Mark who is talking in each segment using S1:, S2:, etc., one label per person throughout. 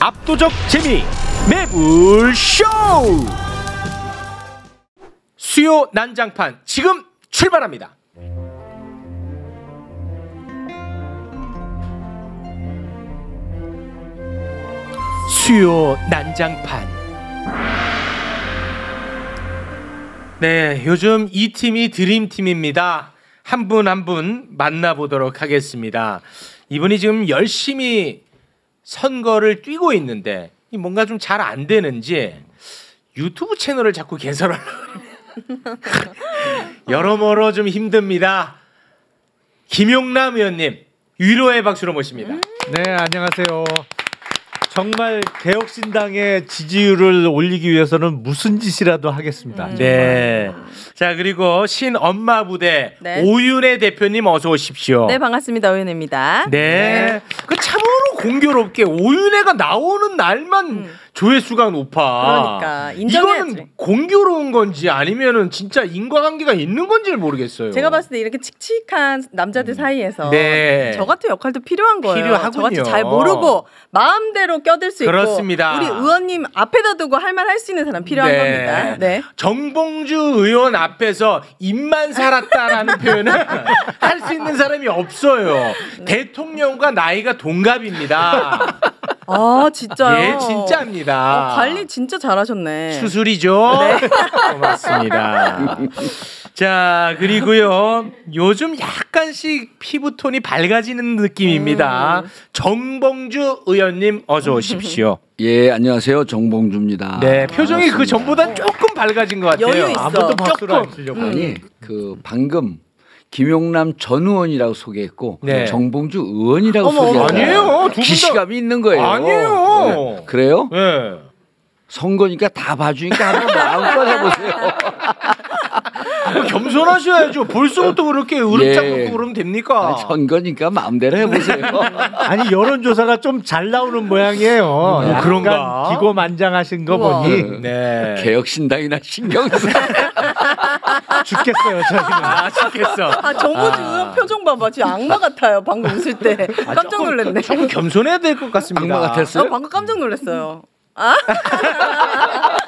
S1: 압도적 재미 매불쇼 수요 난장판 지금 출발합니다. 수요 난장판 네, 요즘 이 팀이 드림팀입니다. 한 분 한분 한분 만나보도록 하겠습니다. 이분이 지금 열심히 선거를 뛰고 있는데 뭔가 좀 잘 안 되는지 유튜브 채널을 자꾸 개설하려 고 여러모로 좀 힘듭니다. 김용남 의원님 위로의 박수로 모십니다. 음. 네 안녕하세요. 정말
S2: 개혁신당의 지지율을 올리기 위해서는 무슨 짓이라도 하겠습니다. 음. 네.
S1: 자 그리고 신엄마 부대 네. 오윤혜 대표님 어서 오십시오. 네
S3: 반갑습니다 오윤혜입니다. 네. 네. 그
S1: 참호 공교롭게 오윤회가 나오는 날만 음. 조회수가 높아. 그러니까 인정해야지. 이거는 공교로운 건지 아니면은 진짜 인과관계가 있는 건지를 모르겠어요. 제가
S3: 봤을 때 이렇게 칙칙한 남자들 음. 사이에서 네. 저 같은 역할도 필요한 거예요. 필요하군요. 저같이 잘 모르고 마음대로 껴들 수 그렇습니다. 있고 우리 의원님 앞에다 두고 할 말 할 수 있는 사람 필요한 네. 겁니다. 네. 정봉주
S1: 의원 앞에서 입만 살았다라는 표현을할 수 있는 사람이 없어요. 네. 대통령과 나이가 동갑입니다. 아 진짜요? 예 진짜입니다. 어, 관리
S3: 진짜 잘하셨네.
S1: 수술이죠. 네.
S3: 고맙습니다.
S1: 자 그리고요 요즘 약간씩 피부톤이 밝아지는 느낌입니다. 음. 정봉주 의원님 어서 오십시오.
S4: 예 안녕하세요 정봉주입니다. 네
S1: 표정이 아, 그 전보다 조금 밝아진 것 같아요. 여유 있어. 아무도 박수를 안치려 음. 아니
S4: 그 방금 김용남 전 의원이라고 소개했고 네. 정봉주 의원이라고 소개했어요. 기시감이 있는 거예요. 아니에요. 네. 그래요? 네. 선거니까 다 봐주니까 한번 마음껏 해보세요.
S2: 뭐 겸손하셔야죠. 벌써부터 그렇게 으름장 놓고 예. 그러면 됩니까? 아니, 선거니까 마음대로 해보세요. 아니 여론조사가 좀 잘 나오는 모양이에요. 뭐 그런가? 기고만장하신 거 우와. 보니 네. 개혁신당이나 신경 쓰.
S1: 죽겠어요 저희는. 아 죽겠어.
S2: 아정보지 아.
S3: 아. 표정 봐봐, 지금 악마 같아요. 방금 웃을 때 아, 깜짝 놀랐네. 조금 겸손해야
S1: 될 것 같습니다. 악마 같았어요? 아,
S3: 방금 깜짝 놀랐어요. 아?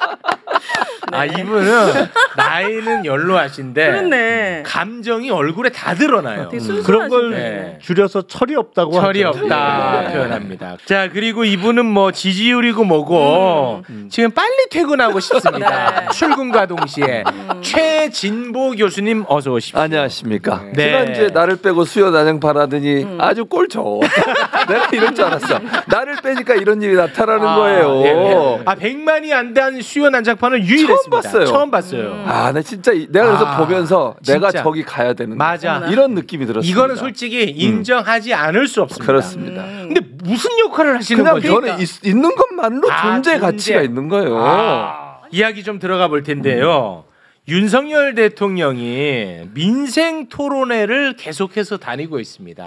S1: 아 네. 이분은 나이는 연로하신데 그렇네. 감정이 얼굴에 다 드러나요. 음. 그런 걸 네.
S2: 줄여서 철이 없다고 철이 하죠. 없다 네. 표현합니다.
S1: 자 그리고 이분은 뭐 지지율이고 뭐고 음. 음. 지금 빨리 퇴근하고 싶습니다. 네. 출근과 동시에
S5: 음. 최진보 교수님 어서 오십시오. 안녕하십니까. 네. 지난주에 네. 나를 빼고 수요 난행 바라더니 음. 아주 꼴초. 내가 이럴 줄 알았어. 나를 빼니까 이런 일이 나타나는 아, 거예요. 예, 예. 아 백만이 안된 수요 스튜난장판은 유일했습니다. 처음 봤어요. 처음 봤어요. 음. 아, 나 네, 진짜 내가 그래서 아, 보면서 내가 저기 가야 되는 맞아 이런 느낌이 들었어요. 이거는 솔직히
S1: 음. 인정하지 않을 수
S5: 없습니다. 그렇습니다. 음.
S1: 근데 무슨 역할을 하시는 거죠? 저는 있, 있는 것만으로 아, 존재 가치가 있는 거예요. 아, 이야기 좀 들어가 볼 텐데요. 윤석열 대통령이 민생 토론회를 계속해서 다니고 있습니다.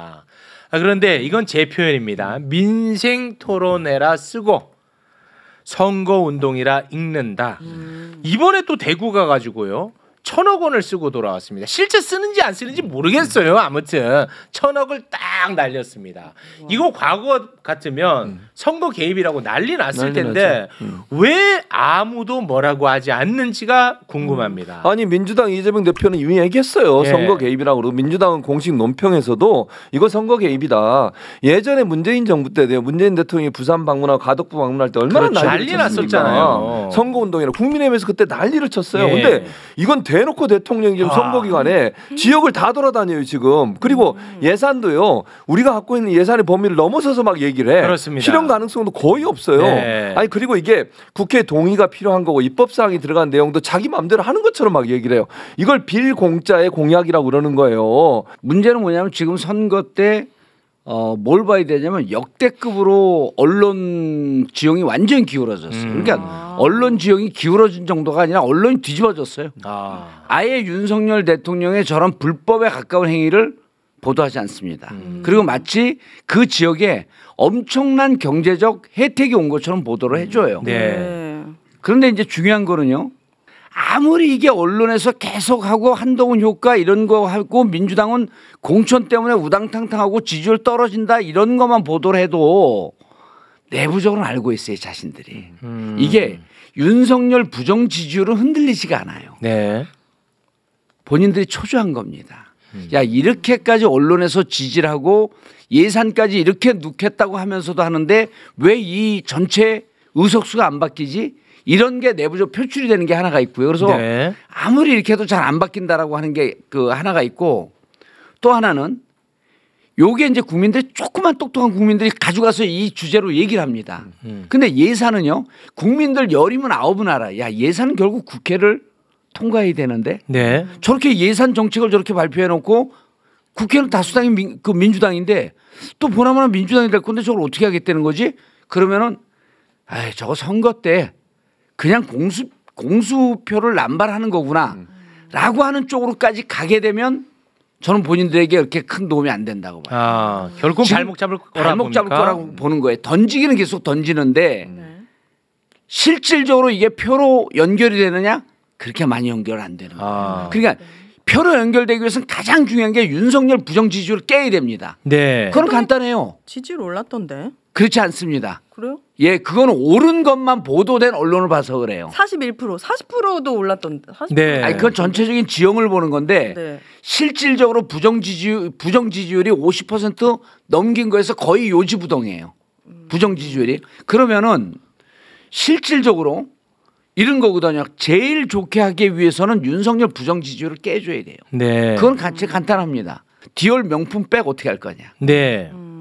S1: 아, 그런데 이건 제 표현입니다. 민생 토론회라 쓰고 선거운동이라 읽는다. 음. 이번에 또 대구 가가지고요. 천억 원을 쓰고 돌아왔습니다. 실제 쓰는지 안 쓰는지 모르겠어요. 아무튼 천억을 딱 날렸습니다. 이거 과거 같으면 음. 선거 개입이라고
S5: 난리 났을 난리 텐데 음. 왜 아무도 뭐라고 하지 않는지가 궁금합니다. 음. 아니 민주당 이재명 대표는 이미 얘기했어요. 예. 선거 개입이라고 그러고 민주당은 공식 논평에서도 이거 선거 개입이다. 예전에 문재인 정부 때도요 문재인 대통령이 부산 방문하고 가덕부 방문할 때 얼마나 그렇죠. 난리 났었잖아요. 선거 운동이라 국민의힘에서 그때 난리를 쳤어요. 예. 근데 이건 대 대놓고 대통령이 지금 아. 선거 기간에 지역을 다 돌아다녀요 지금. 그리고 음. 예산도요. 우리가 갖고 있는 예산의 범위를 넘어서서 막 얘기를 해. 그렇습니다. 실현 가능성도 거의 없어요. 네. 아니 그리고 이게 국회 동의가 필요한 거고 입법 사항이 들어간 내용도 자기 마음대로 하는 것처럼 막 얘기를 해요. 이걸 빌 공짜의 공약이라고 그러는 거예요. 문제는 뭐냐면 지금 선거 때 어, 뭘 봐야 되냐면 역대급으로 언론
S4: 지형이 완전히 기울어졌어요. 음. 그러니까 아. 언론 지형이 기울어진 정도가 아니라 언론이 뒤집어졌어요. 아. 아예 윤석열 대통령의 저런 불법에 가까운 행위를 보도하지 않습니다. 음. 그리고 마치 그 지역에 엄청난 경제적 혜택이 온 것처럼 보도를 해줘요. 네. 네. 그런데 이제 중요한 거는요. 아무리 이게 언론에서 계속하고 한동훈 효과 이런 거 하고 민주당은 공천 때문에 우당탕탕하고 지지율 떨어진다 이런 것만 보도를 해도 내부적으로 알고 있어요 자신들이
S6: 음. 이게
S4: 윤석열 부정 지지율은 흔들리지가 않아요. 네. 본인들이 초조한 겁니다. 음. 야 이렇게까지 언론에서 지지를 하고 예산까지 이렇게 눕혔다고 하면서도 하는데 왜 이 전체 의석수가 안 바뀌지? 이런 게 내부적 표출이 되는 게 하나가 있고요. 그래서 네. 아무리 이렇게 해도 잘 안 바뀐다라고 하는 게 그 하나가 있고 또 하나는 요게 이제 국민들이 조그만 똑똑한 국민들이 가져가서 이 주제로 얘기를 합니다. 음. 근데 예산은요 국민들 열이면 아홉은 알아. 야 예산은 결국 국회를 통과해야 되는데 네. 저렇게 예산 정책을 저렇게 발표해 놓고 국회는 다수당이 민, 그 민주당인데 또 보나마나 민주당이 될 건데 저걸 어떻게 하겠다는 거지? 그러면은 아 저거 선거 때 그냥 공수 공수표를 남발하는 거구나라고 음. 하는 쪽으로까지 가게 되면 저는 본인들에게 이렇게 큰 도움이 안 된다고 봐요. 아, 결국 발목 잡을 거라 발목 잡을 거라고 보는 거예요. 던지기는 계속 던지는데 네. 실질적으로 이게 표로 연결이 되느냐 그렇게 많이 연결 안 되는 거예요. 아. 그러니까 표로 연결되기 위해서는 가장 중요한 게 윤석열 부정 지지율 깨야 됩니다. 네. 그건 간단해요.
S3: 지지율 올랐던데.
S4: 그렇지 않습니다. 그래요? 예, 그거는 옳은 것만 보도된 언론을 봐서 그래요.
S3: 41%, 40%도 올랐던 40%. 네. 아니 그건
S4: 전체적인 지형을 보는 건데 네. 실질적으로 부정 지지율 부정 지지율이 50% 넘긴 거에서 거의 요지부동이에요. 음. 부정 지지율이. 그러면은 실질적으로 이런 거거든요. 제일 좋게 하기 위해서는 윤석열 부정 지지율을 깨줘야 돼요.
S1: 네. 그건
S4: 같이 간단합니다. 디올 명품 백 어떻게 할 거냐.
S1: 네. 음.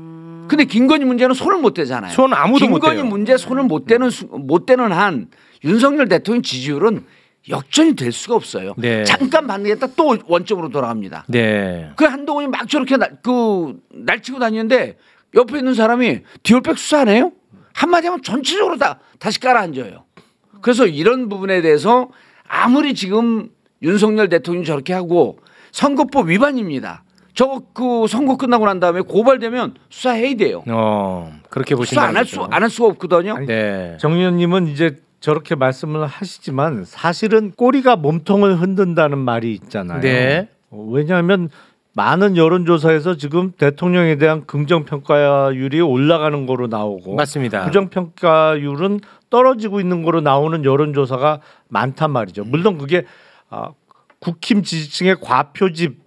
S4: 근데 김건희 문제는 손을 못 대잖아요. 손 아무도 못 대요. 김건희 문제 손을 못 대는 수, 못 대는 한 윤석열 대통령 지지율은 역전이 될 수가 없어요. 네. 잠깐 반응했다 또 원점으로 돌아갑니다.
S6: 네.
S4: 그 한동훈이 막 저렇게 나, 그 날치고 다니는데 옆에 있는 사람이 디올백 수사하네요. 한마디 하면 전체적으로 다 다시 깔아앉아요. 그래서 이런 부분에 대해서 아무리 지금 윤석열 대통령이 저렇게 하고 선거법 위반입니다. 저거 그 선거 끝나고 난 다음에 고발되면 어, 수사
S1: 해야돼요어 그렇게 보시면 안할 수안
S4: 할 수가 없거든요.
S2: 아니, 네. 정 의원님은 이제 저렇게 말씀을 하시지만 사실은 꼬리가 몸통을 흔든다는 말이 있잖아요. 네. 어, 왜냐하면 많은 여론조사에서 지금 대통령에 대한 긍정평가율이 올라가는 거로 나오고 맞습니다. 부정평가율은 떨어지고 있는 거로 나오는 여론조사가 많단 말이죠. 물론 그게 아, 국힘 지지층의 과표집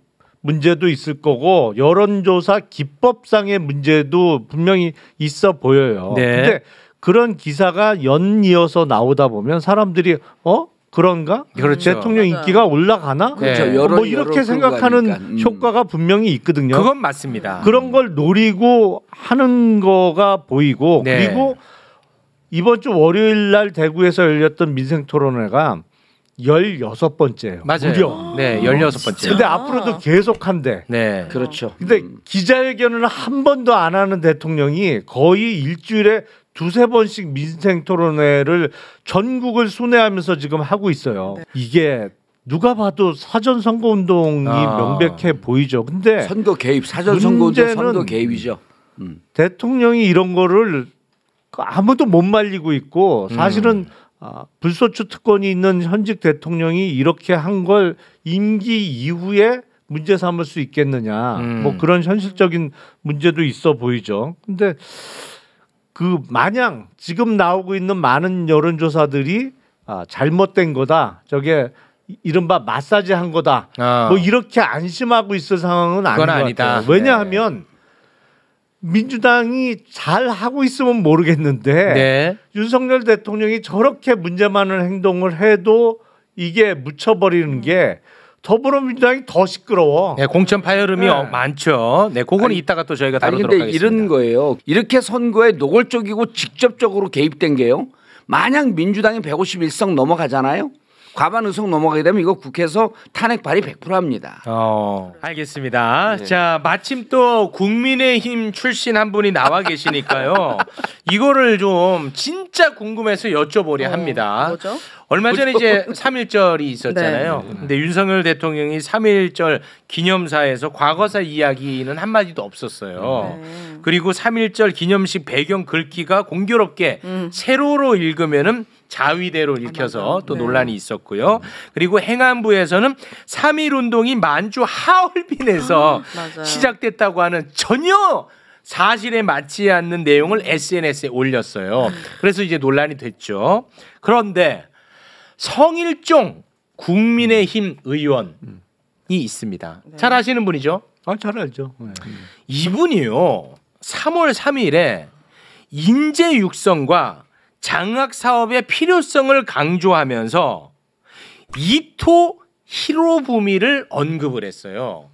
S2: 문제도 있을 거고 여론조사 기법상의 문제도 분명히 있어 보여요. 네. 근데 그런 기사가 연이어서 나오다 보면 사람들이 어 그런가? 그렇죠. 대통령 인기가 올라가나? 그렇죠. 네. 여론, 뭐 이렇게 생각하는 음. 효과가 분명히 있거든요. 그건 맞습니다. 그런 걸 노리고 하는 거가 보이고 네. 그리고 이번 주 월요일 날 대구에서 열렸던 민생 토론회가 열여섯 번째예요. 맞아요. 무려. 네, 열여섯 번째. 근데 앞으로도 아. 계속 한대. 네. 그렇죠. 근데 기자회견을 한 번도 안 하는 대통령이 거의 일주일에 두세 번씩 민생 토론회를 전국을 순회하면서 지금 하고 있어요. 네. 이게 누가 봐도 사전 선거 운동이 아. 명백해 보이죠. 근데 선거 개입, 사전 선거 운동 선거 개입이죠. 음. 대통령이 이런 거를 아무도 못 말리고 있고 사실은 음. 아, 불소추 특권이 있는 현직 대통령이 이렇게 한 걸 임기 이후에 문제 삼을 수 있겠느냐 음. 뭐 그런 현실적인 문제도 있어 보이죠. 근데 그 마냥 지금 나오고 있는 많은 여론조사들이 아, 잘못된 거다. 저게 이른바 마사지 한 거다. 어. 뭐 이렇게 안심하고 있을 상황은 아닌 것 아니다. 같아요. 왜냐하면 네. 민주당이 잘 하고 있으면 모르겠는데 네. 윤석열 대통령이 저렇게 문제 많은 행동을 해도 이게 묻혀버리는 음. 게 더불어민주당이 더 시끄러워.
S1: 네, 공천 파열음이 네. 어, 많죠. 네, 그건 아니, 이따가 또 저희가 다루도록 아니, 근데 하겠습니다. 이런 거예요. 이렇게 선거에 노골적이고 직접적으로 개입된
S4: 게요. 만약 민주당이 151석 넘어가잖아요. 과반 의석 넘어가게 되면 이거
S1: 국회에서 탄핵 발의 100%합니다. 어. 알겠습니다. 네. 자 마침 또 국민의힘 출신 한 분이 나와 계시니까요. 이거를 좀 진짜 궁금해서 여쭤보려 어, 합니다. 뭐죠? 얼마 전에 이제 3.1절이 있었잖아요. 네. 근데 윤석열 대통령이 3.1절 기념사에서 과거사 이야기는 한마디도 없었어요. 네. 그리고 3.1절 기념식 배경 글귀가 공교롭게 음. 세로로 읽으면은 자위대로 일켜서 아, 또 네. 논란이 있었고요. 그리고 행안부에서는 3.1 운동이 만주 하얼빈에서 아, 시작됐다고 하는 전혀 사실에 맞지 않는 내용을 SNS에 올렸어요. 음. 그래서 이제 논란이 됐죠. 그런데 성일종 국민의힘 음. 의원이 음. 있습니다. 네. 잘 아시는 분이죠? 아, 잘 알죠. 네. 이분이요. 3월 3일에 인재 육성과 장학 사업의 필요성을 강조하면서 이토 히로부미를 언급을 했어요.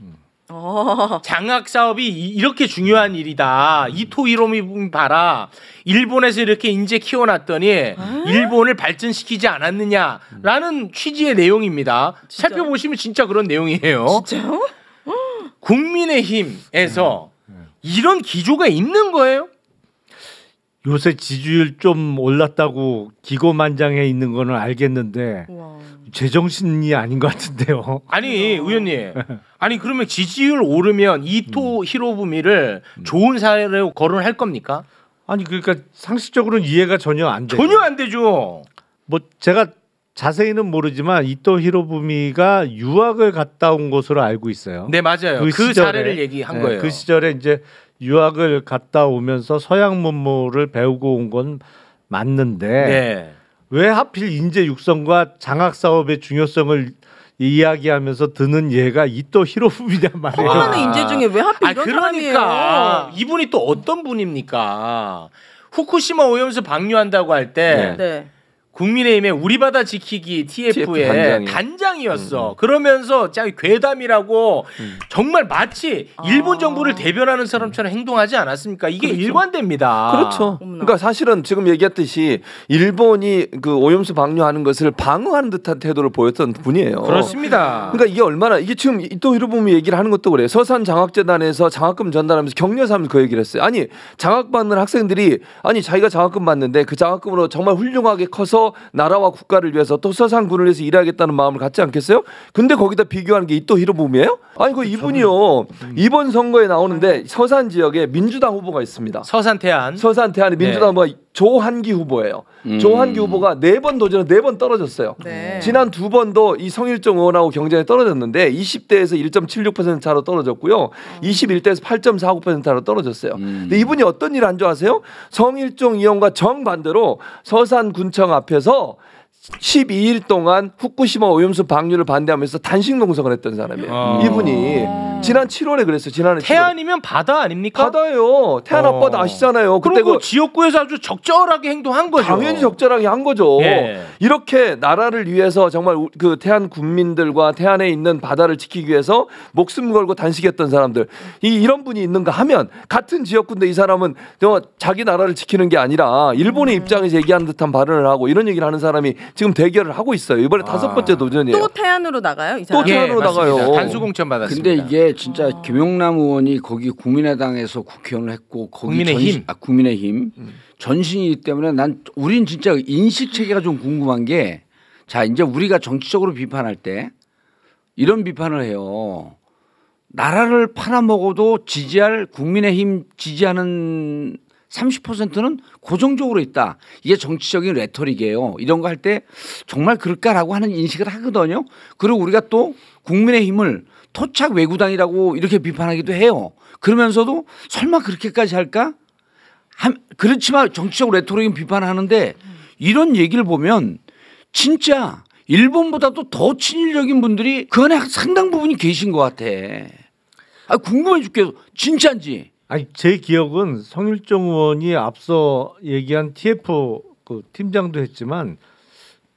S3: 어.
S1: 장학 사업이 이렇게 중요한 일이다. 이토 히로부미 봐라. 일본에서 이렇게 인재 키워놨더니 아? 일본을 발전시키지 않았느냐라는 취지의 내용입니다. 진짜 살펴보시면 진짜 그런 내용이에요. 진짜요? 어. 국민의힘에서 네. 네. 이런 기조가 있는 거예요. 요새 지지율 좀
S2: 올랐다고 기고만장해 있는 거는 알겠는데 우와. 제정신이 아닌 것 같은데요.
S1: 아니 의원님, 아니 그러면 지지율 오르면 이토 음. 히로부미를 음. 좋은 사례로 거론할 겁니까? 아니 그러니까 상식적으로는 이해가 전혀
S2: 안 돼. 전혀 안 되죠. 뭐 제가 자세히는 모르지만 이토 히로부미가 유학을 갔다 온 것으로 알고 있어요. 네 맞아요. 그, 그 시절에, 사례를 얘기한 네, 거예요. 그 시절에 이제 유학을 갔다 오면서 서양 문물을 배우고 온 건 맞는데 네. 왜 하필 인재 육성과 장학 사업의 중요성을 이야기하면서 드는 얘가 이또 히로부미냐 말이에요. 허하 인재 중에
S3: 왜 하필 이런 그러니까.
S1: 사람이에요? 이분이 또 어떤 분입니까? 후쿠시마 오염수 방류한다고 할때 네. 네. 국민의힘의 우리 바다 지키기 TF의 TF 단장이. 었어 음, 음. 그러면서 짱 괴담이라고 음. 정말 마치 아. 일본 정부를 대변하는 사람처럼 행동하지 않았습니까? 이게 그렇죠. 일관됩니다.
S5: 그렇죠. 어머나. 그러니까 사실은 지금 얘기했듯이 일본이 그 오염수 방류하는 것을 방어하는 듯한 태도를 보였던 분이에요. 그렇습니다. 그러니까 이게 얼마나 이게 지금 또 이러보면 얘기를 하는 것도 그래요. 서산 장학재단에서 장학금 전달하면서 격려사면서 그 얘기를 했어요. 아니 장학받는 학생들이 아니 자기가 장학금 받는데 그 장학금으로 정말 훌륭하게 커서 나라와 국가를 위해서 또 서상군을 위해서 일하겠다는 마음을 갖지 않겠어요? 근데 거기다 비교하는 게 이토 히로부미예요? 아니 그, 그 이분이요 음. 이번 선거에 나오는데 서산 지역에 민주당 후보가 있습니다. 서산 태안. 서산 태안에 민주당 네. 후보가 조한기 후보예요. 음. 조한기 후보가 네 번 도전을 네번 떨어졌어요. 네. 지난 두 번도 이 성일종 의원하고 경쟁에 떨어졌는데 20대에서 1.76% 차로 떨어졌고요. 21대에서 아. 8.49% 차로 떨어졌어요. 음. 근데 이분이 어떤 일을 안좋 아세요? 하 성일종 의원과 정반대로 서산군청 앞에서 12일 동안 후쿠시마 오염수 방류를 반대하면서 단식 농성을 했던 사람이에요. 아. 이분이 지난 7월에 그랬어요. 지난 태안이면 7월. 바다 아닙니까? 바다예요. 태안 어. 앞바다 아시잖아요. 그때 그 지역구에서 아주 적절하게 행동한 거죠. 당연히 적절하게 한 거죠. 예. 이렇게 나라를 위해서 정말 그 태안 국민들과 태안에 있는 바다를 지키기 위해서 목숨 걸고 단식했던 사람들 이 이런 분이 있는가 하면 같은 지역구인데이 사람은 자기 나라를 지키는 게 아니라 일본의 음. 입장에서 얘기한 듯한 발언을 하고 이런 얘기를 하는 사람이 지금 대결을 하고 있어요. 이번에 아. 다섯 번째 도전이에요. 또
S3: 태안으로 나가요? 이또 태안으로 예, 나가요. 단수 공천 받았습니다. 근데
S4: 이게 진짜 어. 김용남 의원이 거기 국민의당에서 국회의원을 했고 거기 국민의 전시, 아 국민의힘 음. 전신이기 때문에 난 우린 진짜 인식 체계가 좀 궁금한 게자 이제 우리가 정치적으로 비판할 때 이런 비판을 해요. 나라를 팔아먹어도 지지할 국민의힘 지지하는 30%는 고정적으로 있다. 이게 정치적인 레토릭이에요. 이런 거 할 때 정말 그럴까라고 하는 인식을 하거든요. 그리고 우리가 또 국민의힘을 토착 외구당이라고 이렇게 비판하기도 해요. 그러면서도 설마 그렇게까지 할까? 그렇지만 정치적 레토릭은 비판하는데 이런 얘기를 보면 진짜 일본보다도 더 친일적인
S2: 분들이 그 안에 상당 부분이 계신 것 같아. 아 궁금해 죽겠어. 진짜인지. 아니 제 기억은 성일종 의원이 앞서 얘기한 TF 그 팀장도 했지만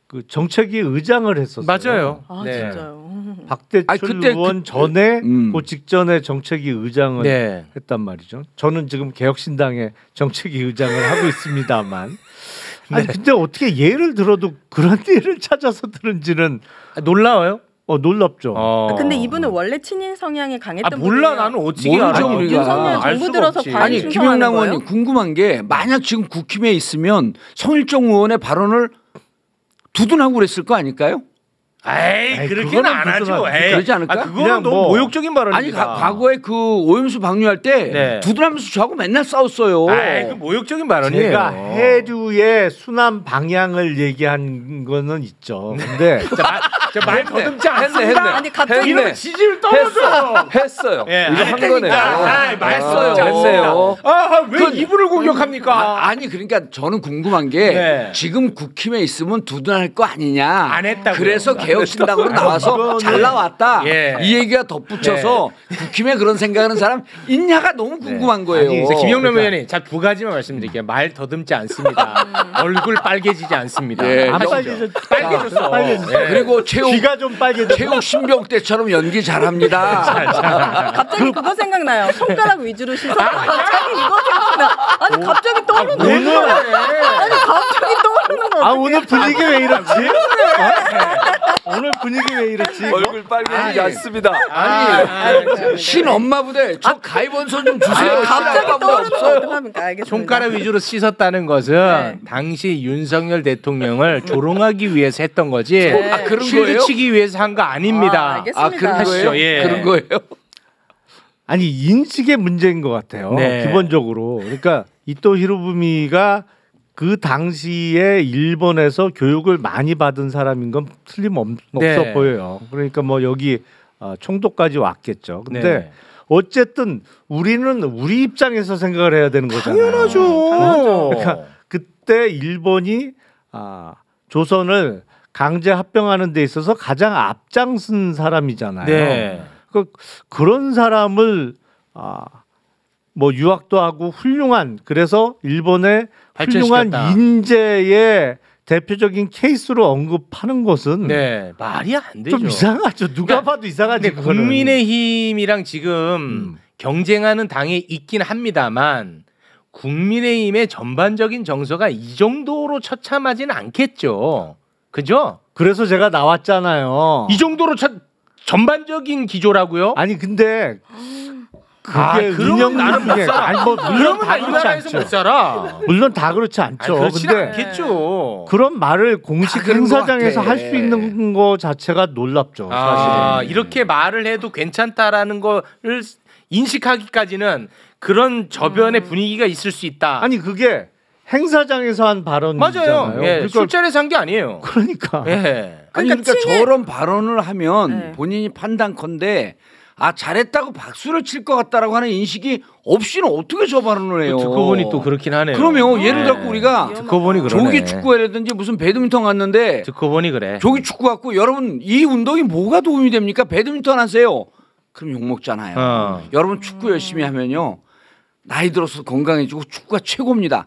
S2: 그 정책위 의장을 했었어요. 맞아요. 아 네. 진짜요.
S3: 박대출 아니, 그때, 그 의원 그
S2: 전에 음. 그 직전에 정책위 의장을 네. 했단 말이죠. 저는 지금 개혁신당의 정책위 의장을 하고 있습니다만. 네. 아니 근데 어떻게 예를 들어도 그런 예를 찾아서 들은지는 아, 놀라워요. 어 놀랍죠. 어. 아, 근데 어.
S3: 이분은 원래 친인 성향이 강했던 아, 몰라 분이에요. 나는 어떻게 알아? 윤석열
S4: 정부 들어서 없지. 과연 아니 김영남 의원이 궁금한 게 만약 지금 국힘에 있으면 성일정 의원의 발언을 두둔하고 그랬을 거 아닐까요? 에이, 에이 그렇게는 안 하죠. 에이. 그러지 않을까? 아, 그거는 너무 뭐, 모욕적인 발언이니다 아니 가, 과거에 그 오염수 방류할 때 네. 두드라면서 저하고 맨날 싸웠어요. 에이, 그 모욕적인 발언이니까 그러니까 그러
S2: 해류의 순환 방향을 얘기한 거는 있죠. 근데
S5: 말 더듬지 않습니다. 아니 갑자기 이런 지지를 떨어져. 했어요. 예, 이거 한거네 말했어요. 했어요.
S4: 아, 아, 왜 그, 이분을 공격합니까? 아, 니 그러니까 저는 궁금한 게 네. 지금 국힘에 있으면 두둔할 거 아니냐. 안 했다고. 그래서 개 아, 개혁신다고 나와서 잘 나왔다. 예. 이 얘기가 덧붙여서 네. 국힘에 그런 생각하는 사람 있냐가 너무 네. 궁금한 네. 거예요. 아니, 이 김영남 그러니까.
S1: 의원이 자 두 가지만 말씀드릴게요. 말 더듬지 않습니다. 음. 얼굴 빨개지지 않습니다. 예. 안 아, 그렇죠.
S3: 빨개졌, 빨개졌어.
S6: 빨개졌어.
S1: 예. 그리고 최욱 귀가 좀빨개졌 최욱
S4: 신병 때처럼 연기 잘합니다.
S3: 갑자기 그거 생각나요. 손가락 위주로 시선. 아, 갑자기 이거 생각나. 아니 갑자기 떠오르는 아, 아니 갑자기
S6: 떠
S2: 아 오늘 분위기 왜 이렇지? 아, 어? 오늘 분위기 왜 이렇지? 뭐 얼굴 빨개지지 않습니다. 아니, 아니, 아니 아, 아, 신 엄마 부대 저 가입원서 좀
S1: 주세요. 갑자기 떠오르면
S3: 손가락 위주로
S1: 씻었다는 것은 네. 당시 윤석열 대통령을 조롱하기 위해서 했던 거지. 네. 아, 그런 거예요? 치기 위해서 한 거 아닙니다. 아, 아 그런 거예요? 예. 그런 거예요? 아니 인식의 문제인 것
S2: 같아요. 네. 기본적으로 그러니까 이토 히로부미가 그 당시에 일본에서 교육을 많이 받은 사람인 건 틀림없어 네. 보여요. 그러니까 뭐 여기 아, 총독까지 왔겠죠. 근데 네. 어쨌든 우리는 우리 입장에서 생각을 해야 되는 거잖아요. 당연하죠. 그러니까 그때 일본이 아, 조선을 강제 합병하는 데 있어서 가장 앞장선 사람이잖아요. 네. 그 그런 사람을 아, 뭐 유학도 하고 훌륭한 그래서 일본의 훌륭한 인재의 대표적인 케이스로 언급하는 것은 네, 말이 안 되죠. 좀 이상하죠.
S1: 누가 그러니까, 봐도 이상하지. 국민의힘이랑 지금 음. 경쟁하는 당에 있긴 합니다만 국민의힘의 전반적인 정서가 이 정도로 처참하진 않겠죠. 그죠? 그래서 제가 나왔잖아요. 이 정도로 처, 전반적인 기조라고요? 아니 근데 그게 아, 그럼 나는 못 살아. 아니 뭐 물론 다 그렇지 않죠. 못 살아.
S2: 물론 다 그렇지
S1: 않죠. 그렇겠죠
S2: 그런 말을 공식 행사장에서 할 수 있는 거 자체가 놀랍죠. 아, 사실은.
S1: 이렇게 말을 해도 괜찮다라는 거를 인식하기까지는 그런 저변의 음. 분위기가 있을 수 있다. 아니
S2: 그게 행사장에서 한 발언이잖아요. 맞아요. 예, 그러니까 술자리에서 한 게 아니에요.
S1: 그러니까. 예.
S2: 아니, 그러니까, 그러니까 저런 발언을 하면
S4: 네. 본인이 판단컨대 아 잘했다고 박수를 칠 것 같다라고 하는 인식이
S1: 없이는 어떻게 저 발언을 해요? 듣고 보니 또 그렇긴 하네요. 그러면 네. 예를 들고 우리가 듣고 네. 보니 조기
S4: 축구라든지 무슨 배드민턴 갔는데
S1: 듣고 보니 그래. 조기
S4: 축구 갖고 여러분 이 운동이 뭐가 도움이 됩니까? 배드민턴 하세요. 그럼 욕 먹잖아요. 어. 여러분 축구 열심히 하면요 나이 들어서 건강해지고 축구가 최고입니다.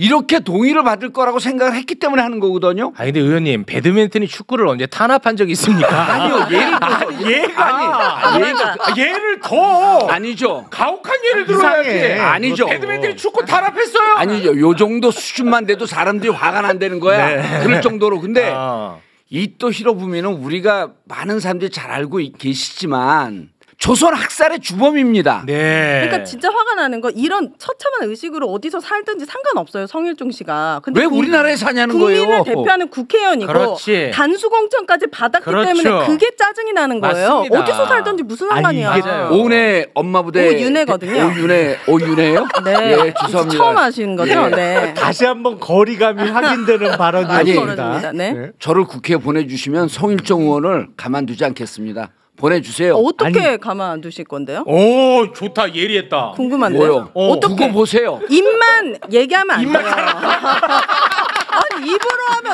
S4: 이렇게 동의를 받을 거라고 생각을
S1: 했기 때문에 하는 거거든요. 아 근데 의원님 배드민턴이 축구를 언제 탄압한 적이 있습니까? 아니요 예를 들어 아니, 얘가 아니, 얘가 아,
S4: 예를 더 아니죠 가혹한 예를 들어야지 아니죠 배드민턴이 축구 탄압했어요? 아니죠 요 정도 수준만 돼도 사람들이 화가
S3: 난다는 거야 네. 그럴
S4: 정도로 근데 아. 어. 이또 히로부미는 우리가 많은 사람들이 잘 알고 계시지만 조선 학살의 주범입니다. 네. 그러니까 진짜
S3: 화가 나는 건 이런 처참한 의식으로 어디서 살든지 상관없어요. 성일종 씨가. 근데 왜 우리나라에 사냐는 국민을 거예요. 국민을 대표하는 국회의원이고 그렇지. 단수공천까지 받았기 그렇죠. 때문에 그게 짜증이 나는 거예요. 맞습니다. 어디서 살든지 무슨 상관이야.
S2: 오은혜 엄마 부대 오윤혜거든요. 오윤혜 오윤혜요? 네. 예, 죄송합니다. 처음 하시는 거죠? 예. 네. 다시 한번 거리감이 확인되는
S4: 발언이었습니다. 네. 네. 저를 국회에 보내주시면 성일종 의원을 가만두지 않겠습니다. 보내주세요. 어, 어떻게 아니.
S3: 가만 안 두실 건데요?
S4: 오 좋다 예리했다. 궁금한데요. 어. 어떻게 보세요?
S3: 입만 얘기하면 안 입만 돼요. 아니 입으로 하면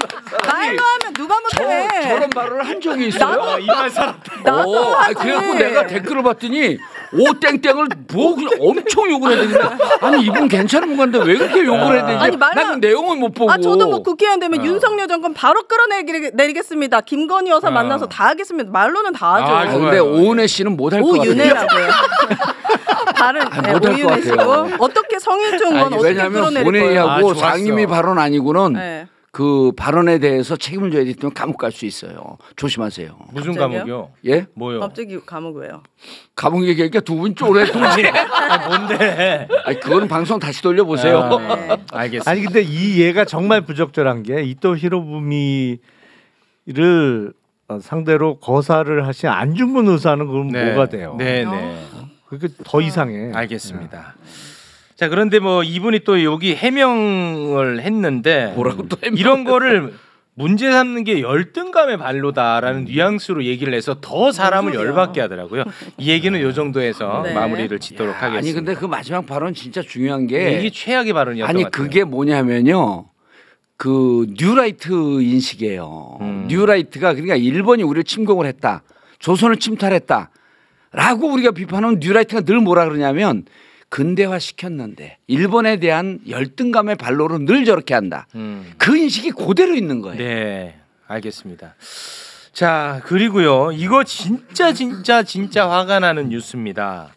S3: 말로 하면 누가 못해? 저런 말을 한 적이 있어요? 나도, 어, 입만 살았다. 나도 오, 어, 아 그래갖고 내가
S4: 댓글을 봤더니 오땡땡을 뭐 그냥 엄청 욕을 해야 되는데 아니 이분 괜찮은 분같 건데 왜 그렇게 욕을 해야 되지? 아니 말은 나는 내용을 못 보고. 아 저도 뭐
S3: 국회의원 되면 아. 윤석열 정권 바로 끌어내리겠습니다. 김건희 여사 아. 만나서 다 하겠습니다. 말로는 다 하죠. 아, 근데
S4: 오은혜 씨는 못할 것 같아요.
S3: 오윤혜라고요. 발은 아, 네, 오윤혜 씨고 어떻게 성일종 건 어떻게 끌어내릴 거예요? 오은혜하고 장님이 아,
S4: 발언 아니고는. 네. 그 발언에 대해서 책임을 져야 되기 때문에 감옥 갈 수 있어요. 조심하세요.
S1: 무슨
S3: 감옥이요? 예? 뭐요? 갑자기 감옥 왜요?
S4: 감옥 얘기하니까 두 분 쪼래 동시에. 아, 뭔데? 아니 그거는 방송 다시 돌려보세요. 아,
S1: 네. 알겠습니다.
S4: 아니 근데
S2: 이 얘가 정말 부적절한 게 이토 히로부미를 상대로 거사를 하신 안중근 의사는 그럼
S1: 네. 뭐가 돼요? 네네. 네. 네. 어? 그게 그러니까 더 아. 이상해. 알겠습니다. 네. 자 그런데 뭐 이분이 또 여기 해명을 했는데 뭐라고 또 해명? 이런 거를 문제 삼는 게 열등감의 발로다라는 음. 뉘앙스로 얘기를 해서 더 사람을 열받게 하더라고요. 이 얘기는 요 정도에서 네. 마무리를 짓도록 하겠습니다. 아니 근데
S4: 그 마지막 발언 진짜 중요한 게 이게 최악의 발언이었던 아니 그게
S1: 뭐냐면요. 그
S4: 뉴라이트 인식이에요. 음. 뉴라이트가 그러니까 일본이 우리를 침공을 했다. 조선을 침탈했다. 라고 우리가 비판하면 뉴라이트가 늘 뭐라 그러냐면 근대화 시켰는데 일본에 대한 열등감의 발로로 늘 저렇게 한다. 음. 그 인식이
S1: 그대로 있는 거예요. 네, 알겠습니다. 자, 그리고요. 이거 진짜 진짜 진짜 화가 나는 뉴스입니다.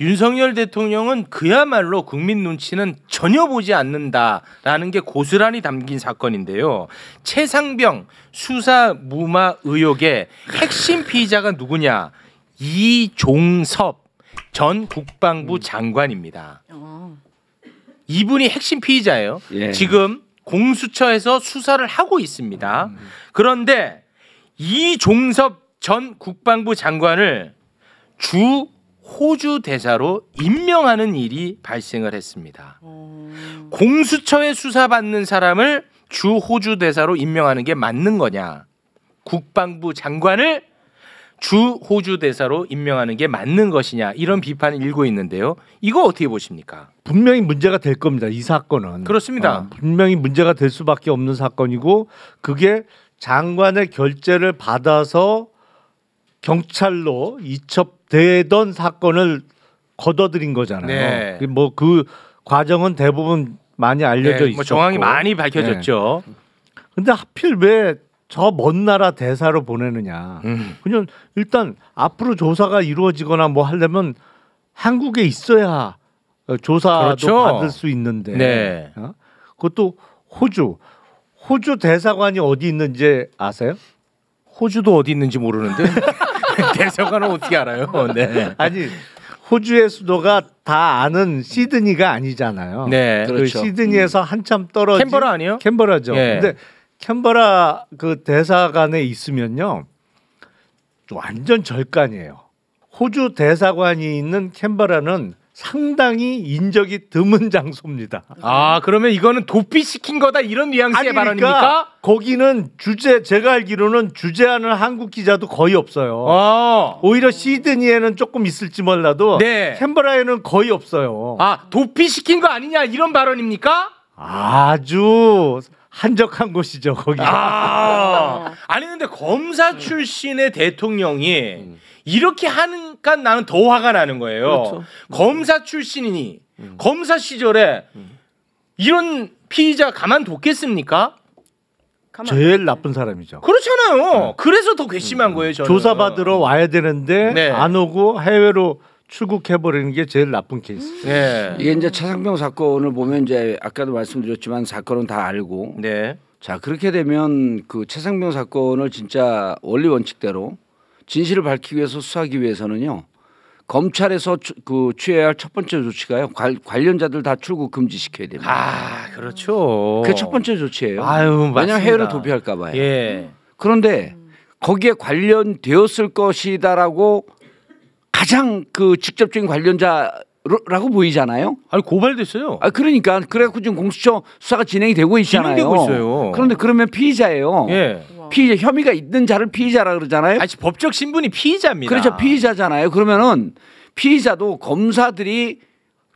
S1: 윤석열 대통령은 그야말로 국민 눈치는 전혀 보지 않는다라는 게 고스란히 담긴 사건인데요. 최상병 수사 무마 의혹의 핵심 피의자가 누구냐? 이종섭 전 국방부 음. 장관입니다. 어. 이분이 핵심 피의자예요. 예. 지금 공수처에서 수사를 하고 있습니다. 음. 그런데 이종섭 전 국방부 장관을 주 호주 대사로 임명하는 일이 발생을 했습니다. 음. 공수처에 수사받는 사람을 주 호주 대사로 임명하는 게 맞는 거냐? 국방부 장관을 주 호주 대사로 임명하는 게 맞는 것이냐 이런 비판을 일고 있는데요. 이거 어떻게 보십니까?
S2: 분명히 문제가 될 겁니다. 이 사건은 그렇습니다. 어, 분명히 문제가 될 수밖에 없는 사건이고 그게 장관의 결재를 받아서 경찰로 이첩되던 사건을 걷어들인 거잖아요. 네. 뭐그 뭐 그 과정은 대부분 많이 알려져 네, 뭐 있었고 정황이 많이 밝혀졌죠. 네. 근데 하필 왜 저먼 나라 대사로 보내느냐. 음. 그냥 일단 앞으로 조사가 이루어지거나 뭐 하려면 한국에 있어야 어, 조사도 그렇죠. 받을 수 있는데 네. 어? 그것도 호주 호주 대사관이 어디 있는지 아세요? 호주도 어디 있는지 모르는데
S1: 대사관은 어떻게 알아요? 네. 아니
S2: 호주의 수도가 다 아는 시드니가 아니잖아요. 네, 그 그렇죠 시드니에서 음. 한참 떨어진 캔버라 아니요?
S1: 캔버라죠. 네. 예.
S2: 근데 캔버라 그 대사관에 있으면요 완전 절간이에요. 호주 대사관이 있는 캔버라는 상당히
S1: 인적이 드문 장소입니다. 아 그러면 이거는 도피시킨 거다 이런 뉘앙스의 아니, 그니까 발언입니까?
S2: 거기는 주제 제가 알기로는 주제하는 한국 기자도 거의 없어요. 아. 오히려 시드니에는 조금 있을지 몰라도 네. 캔버라에는 거의 없어요.
S1: 아 도피시킨 거 아니냐 이런 발언입니까?
S2: 아주 한적한 곳이죠 거기. 아
S1: 어. 아니 근데 검사 음. 출신의 대통령이 음. 이렇게 하니까 나는 더 화가 나는 거예요. 그렇죠. 음. 검사 출신이니 검사 시절에 이런 피의자 가만뒀겠습니까?
S2: 제일 나쁜 사람이죠.
S1: 그렇잖아요. 네. 그래서 더 괘씸한 거예요. 저는. 조사받으러
S2: 와야 되는데 네. 안 오고 해외로 출국해버리는게 제일 나쁜 케이스. 네.
S4: 예. 이게 이제 차상병 사건을 보면 이제 아까도 말씀드렸지만 사건은 다 알고. 네. 자 그렇게 되면 그 차상병 사건을 진짜 원리 원칙대로 진실을 밝히기 위해서 수사하기 위해서는요 검찰에서 추, 그 취해야 할 첫 번째 조치가요 관, 관련자들 다 출국 금지시켜야 됩니다. 아 그렇죠. 그게 첫 번째 조치예요. 아유 맞습니다. 왜냐 해외로 도피할까 봐요. 예. 그런데 거기에 관련되었을 것이다라고 가장 그 직접적인 관련자 라고 보이잖아요. 아니 고발됐어요. 아 그러니까 그래갖고 지금 공수처 수사가 진행이 되고 있잖아요. 되고 있어요. 그런데 그러면 피의자예요. 예. 피의자 혐의가 있는 자를 피의자라 그러잖아요. 아니 법적 신분이 피의자입니다. 그렇죠. 피의자잖아요. 그러면은 피의자도 검사들이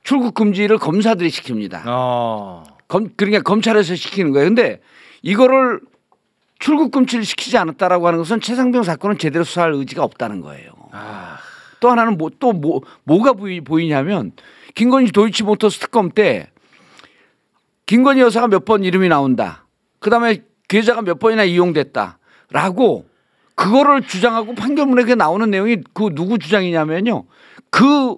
S4: 출국 금지를 검사들이 시킵니다. 어. 검 그러니까 검찰에서 시키는 거예요. 근데 이거를 출국 금지를 시키지 않았다라고 하는 것은 최상병 사건은 제대로 수사할 의지가 없다는 거예요. 아. 또 하나는 뭐, 또 뭐, 뭐가 보이, 보이냐면 김건희 도이치모터스 특검 때 김건희 여사가 몇 번 이름이 나온다. 그 다음에 계좌가 몇 번이나 이용됐다. 라고 그거를 주장하고 판결문에 그 나오는 내용이 그 누구 주장이냐면요. 그,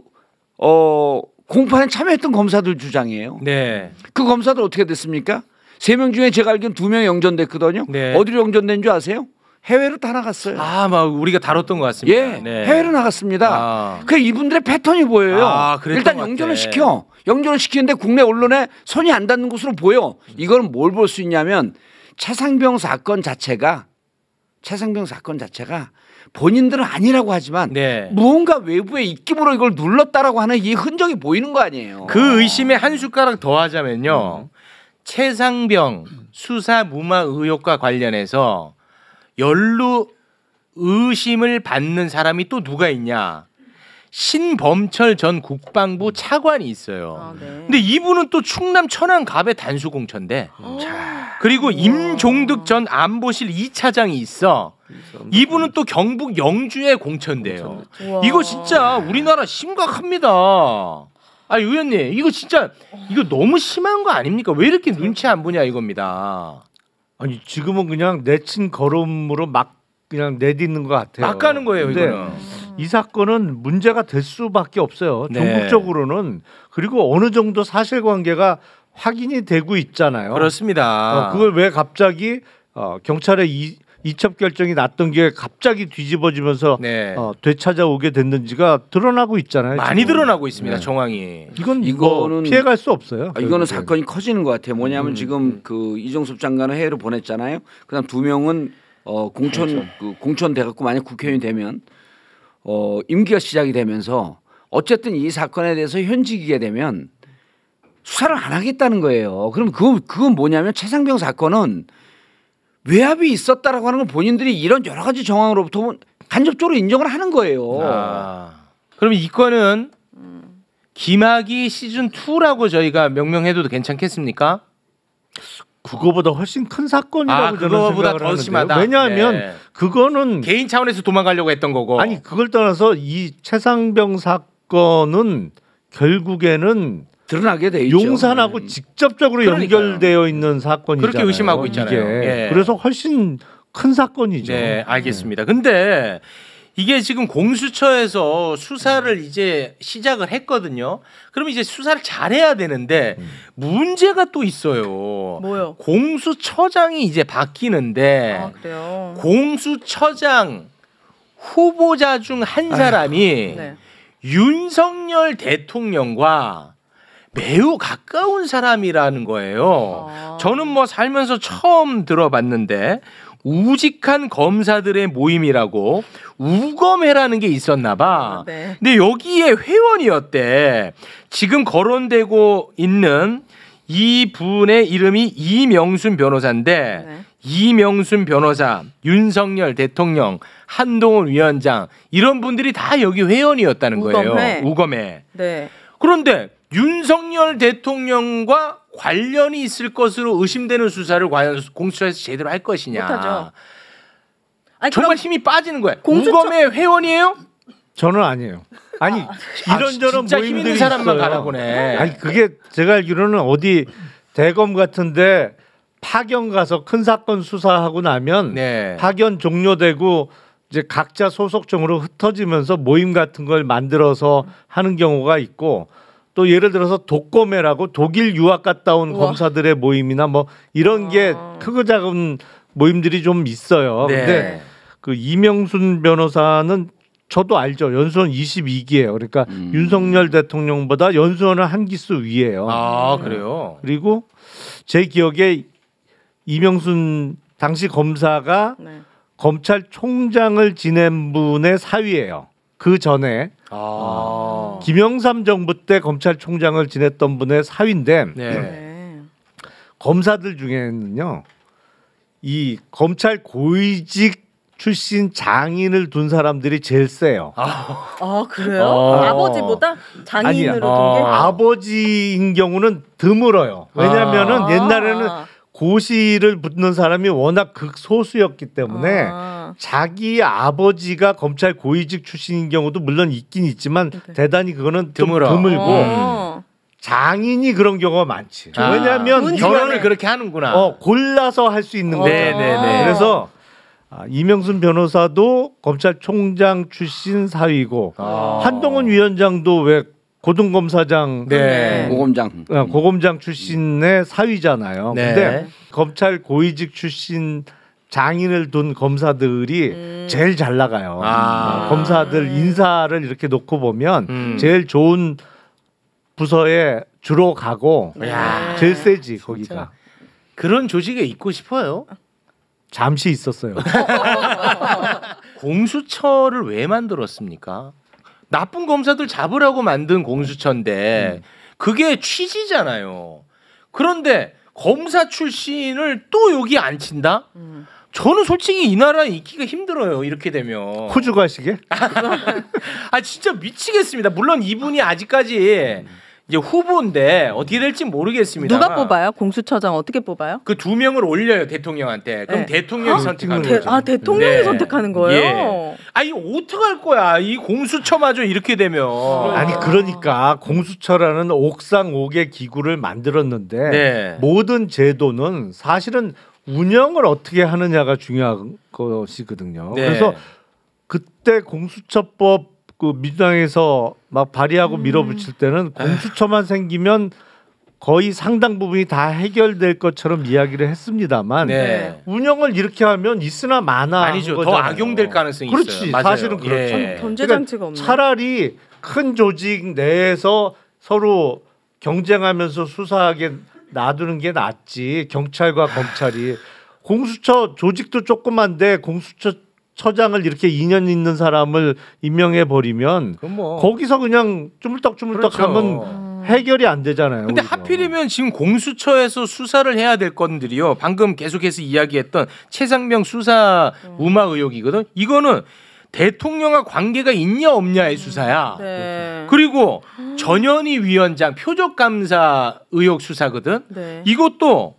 S4: 어, 공판에 참여했던 검사들 주장이에요. 네. 그 검사들 어떻게 됐습니까? 세 명 중에 제가 알기론 두명 영전됐거든요. 네. 어디로 영전된 줄 아세요? 해외로 다 나갔어요. 아, 막 우리가 다뤘던 것 같습니다. 예, 네. 해외로 나갔습니다. 아. 그 이분들의 패턴이 보여요. 아, 일단 영전을 시켜. 영전을 시키는데 국내 언론에 손이 안 닿는 것으로 보여. 이거는 뭘볼 수 있냐면 최상병 사건 자체가 최상병 사건 자체가 본인들은 아니라고 하지만 네. 무언가 외부의 입김으로 이걸 눌렀다라고 하는 이 흔적이 보이는
S1: 거 아니에요. 그 의심에 한 숟가락 더하자면요. 음. 최상병 수사 무마 의혹과 관련해서 연루 의심을 받는 사람이 또 누가 있냐? 신범철 전 국방부 차관이 있어요. 아, 네. 근데 이분은 또 충남 천안갑의 단수공천대. 음. 그리고 임종득 전 안보실 이차장이 있어. 이분은 또 경북 영주의 공천대요. 이거 진짜 우리나라 심각합니다. 아 의원님 이거 진짜 이거 너무 심한 거 아닙니까? 왜 이렇게 눈치 안 보냐 이겁니다.
S2: 아니 지금은 그냥 내친 걸음으로 막 그냥 내딛는 것 같아요. 막 가는 거예요 이거는. 이 사건은 문제가 될 수밖에 없어요. 네. 전국적으로는 그리고 어느 정도 사실관계가 확인이 되고 있잖아요. 그렇습니다. 어, 그걸 왜 갑자기 어, 경찰에 이, 이첩 결정이 났던 게 갑자기 뒤집어지면서 네. 어, 되찾아오게 됐는지가 드러나고 있잖아요. 많이 지금. 드러나고 있습니다. 네. 정황이. 이건 뭐 이거는 피해갈 수 없어요. 아, 이거는
S4: 사건이 커지는 것 같아요. 뭐냐면 음. 지금 음. 그 이종섭 장관을 해외로 보냈잖아요. 그다음 두 명은 어, 공천 그렇죠. 그 공천 돼갖고 만약 국회의원이 되면 어, 임기가 시작이 되면서 어쨌든 이 사건에 대해서 현직이게 되면 수사를 안 하겠다는 거예요. 그럼 그건 그건 뭐냐면 최상병 사건은 외압이 있었다라고 하는 건 본인들이 이런 여러 가지 정황으로부터 뭐 간접적으로 인정을
S1: 하는 거예요. 아. 그럼 이 건은 김학이 시즌 2라고 저희가 명명해도 괜찮겠습니까? 그거보다 훨씬 큰 사건이라고 아, 그거보다 더 심하다. 왜냐하면 네. 그거는 개인 차원에서 도망가려고 했던 거고. 아니
S2: 그걸 떠나서 이 최상병 사건은 결국에는 드러나게 돼 있죠. 용산하고 음. 직접적으로 그러니까요. 연결되어 음. 있는 사건이잖아요. 그렇게 의심하고 있잖아요. 예. 그래서 훨씬 큰 사건이죠. 네,
S1: 알겠습니다. 네. 근데 이게 지금 공수처에서 수사를 음. 이제 시작을 했거든요. 그럼 이제 수사를 잘해야 되는데 음. 문제가 또 있어요. 뭐요? 공수처장이 이제 바뀌는데 아, 그래요? 공수처장 후보자 중 한 사람이 아, 네. 윤석열 대통령과 매우 가까운 사람이라는 거예요. 아. 저는 뭐 살면서 처음 들어봤는데 우직한 검사들의 모임이라고 우검회라는 게 있었나 봐. 아, 네. 근데 여기에 회원이었대. 지금 거론되고 있는 이 분의 이름이 이명순 변호사인데 네. 이명순 변호사, 윤석열 대통령, 한동훈 위원장 이런 분들이 다 여기 회원이었다는 우검회. 거예요. 우검회. 네. 그런데 윤석열 대통령과 관련이 있을 것으로 의심되는 수사를 과연 공수처에서 제대로 할 것이냐. 못하죠. 아니, 정말 힘이 빠지는 거예요. 공수처... 회원이에요?
S2: 저는 아니에요. 아니 아, 아 이런저런 아, 모임들이 힘 사람만 있어 가라보네. 아니 그게 제가 알기로는 어디 대검 같은데 파견 가서 큰 사건 수사하고 나면 네. 파견 종료되고 이제 각자 소속정으로 흩어지면서 모임 같은 걸 만들어서 하는 경우가 있고 또 예를 들어서 독거매라고 독일 유학 갔다 온 우와. 검사들의 모임이나 뭐 이런 게 아. 크고 작은 모임들이 좀 있어요. 네. 근데 그 이명순 변호사는 저도 알죠. 연수원 22기예요. 그러니까 음. 윤석열 대통령보다 연수원을 한 기수 위에요. 아 그래요. 그리고 제 기억에 이명순 당시 검사가 네. 검찰총장을 지낸 분의 사위예요. 그 전에 아. 김영삼 정부 때 검찰총장을 지냈던 분의 사위인데 네. 네. 검사들 중에는요 이 검찰 고위직 출신 장인을 둔 사람들이 제일 세요. 아,
S3: 아 그래요? 아. 아버지보다 장인으로 둔 게? 아.
S2: 아버지인 경우는 드물어요. 아. 왜냐하면은 옛날에는 아. 고시를 붙는 사람이 워낙 극소수였기 때문에 자기 아버지가 검찰 고위직 출신인 경우도 물론 있긴 있지만 네. 대단히 그거는 드물어. 드물고 음. 장인이 그런 경우가 많지. 아. 왜냐하면 결혼을 그렇게
S1: 하는구나. 어,
S2: 골라서 할 수 있는 어. 거죠. 네네네. 그래서 아, 이명순 변호사도 검찰총장 출신 사위고 아. 한동훈 위원장도 왜 고등검사장, 네. 네. 고검장, 어, 고검장 출신의 사위잖아요. 네. 근데 검찰 고위직 출신 장인을 둔 검사들이 음. 제일 잘 나가요. 아. 어, 검사들 인사를 이렇게 놓고 보면 음. 제일 좋은 부서에
S1: 주로 가고 야. 제일 세지 거기가. 진짜. 그런 조직에 있고 싶어요. 잠시 있었어요. 공수처를 왜 만들었습니까? 나쁜 검사들 잡으라고 만든 공수처인데 음. 그게 취지잖아요. 그런데 검사 출신을 또 여기 앉힌다? 음. 저는 솔직히 이 나라에 있기가 힘들어요. 이렇게 되면. 호주 가시게? 아 진짜 미치겠습니다. 물론 이분이 아직까지 이제 후보인데 어떻게 될지 모르겠습니다. 누가
S3: 뽑아요? 공수처장 어떻게 뽑아요?
S1: 그 두 명을 올려요 대통령한테. 그럼 네. 대통령이 어? 선택하는 대, 거죠. 아 대통령이 네. 선택하는 거예요? 예.
S3: 아니 어떡할
S1: 거야 이 공수처마저 이렇게 되면. 아니 그러니까 공수처라는 옥상
S2: 옥의 기구를 만들었는데 네. 모든 제도는 사실은 운영을 어떻게 하느냐가 중요한 것이거든요. 네. 그래서 그때 공수처법 그 민주당에서 막 발의하고 음. 밀어붙일 때는 아. 공수처만 생기면 거의 상당 부분이 다 해결될 것처럼 이야기를 했습니다만 네. 운영을 이렇게 하면 있으나 마나 아니죠 더 악용될
S1: 가능성이 그렇지, 있어요. 사실은 맞아요. 예. 그렇죠.
S2: 예. 견제 그러니까 장치가 없네. 차라리 큰 조직 내에서 서로 경쟁하면서 수사하게 놔두는 게 낫지 경찰과 검찰이 공수처 조직도 조그만데 공수처 처장을 이렇게 인연 있는 사람을
S1: 임명해 버리면
S2: 뭐. 거기서 그냥 쭈물떡쭈물떡 그렇죠. 하면 음. 해결이 안
S1: 되잖아요. 근데 우리가. 하필이면 지금 공수처에서 수사를 해야 될 건들이요. 방금 계속해서 이야기했던 최상명 수사 음. 우마 의혹이거든. 이거는 대통령과 관계가 있냐 없냐의 음. 수사야. 네. 그리고 전현희 위원장 표적 감사 의혹 수사거든. 네. 이것도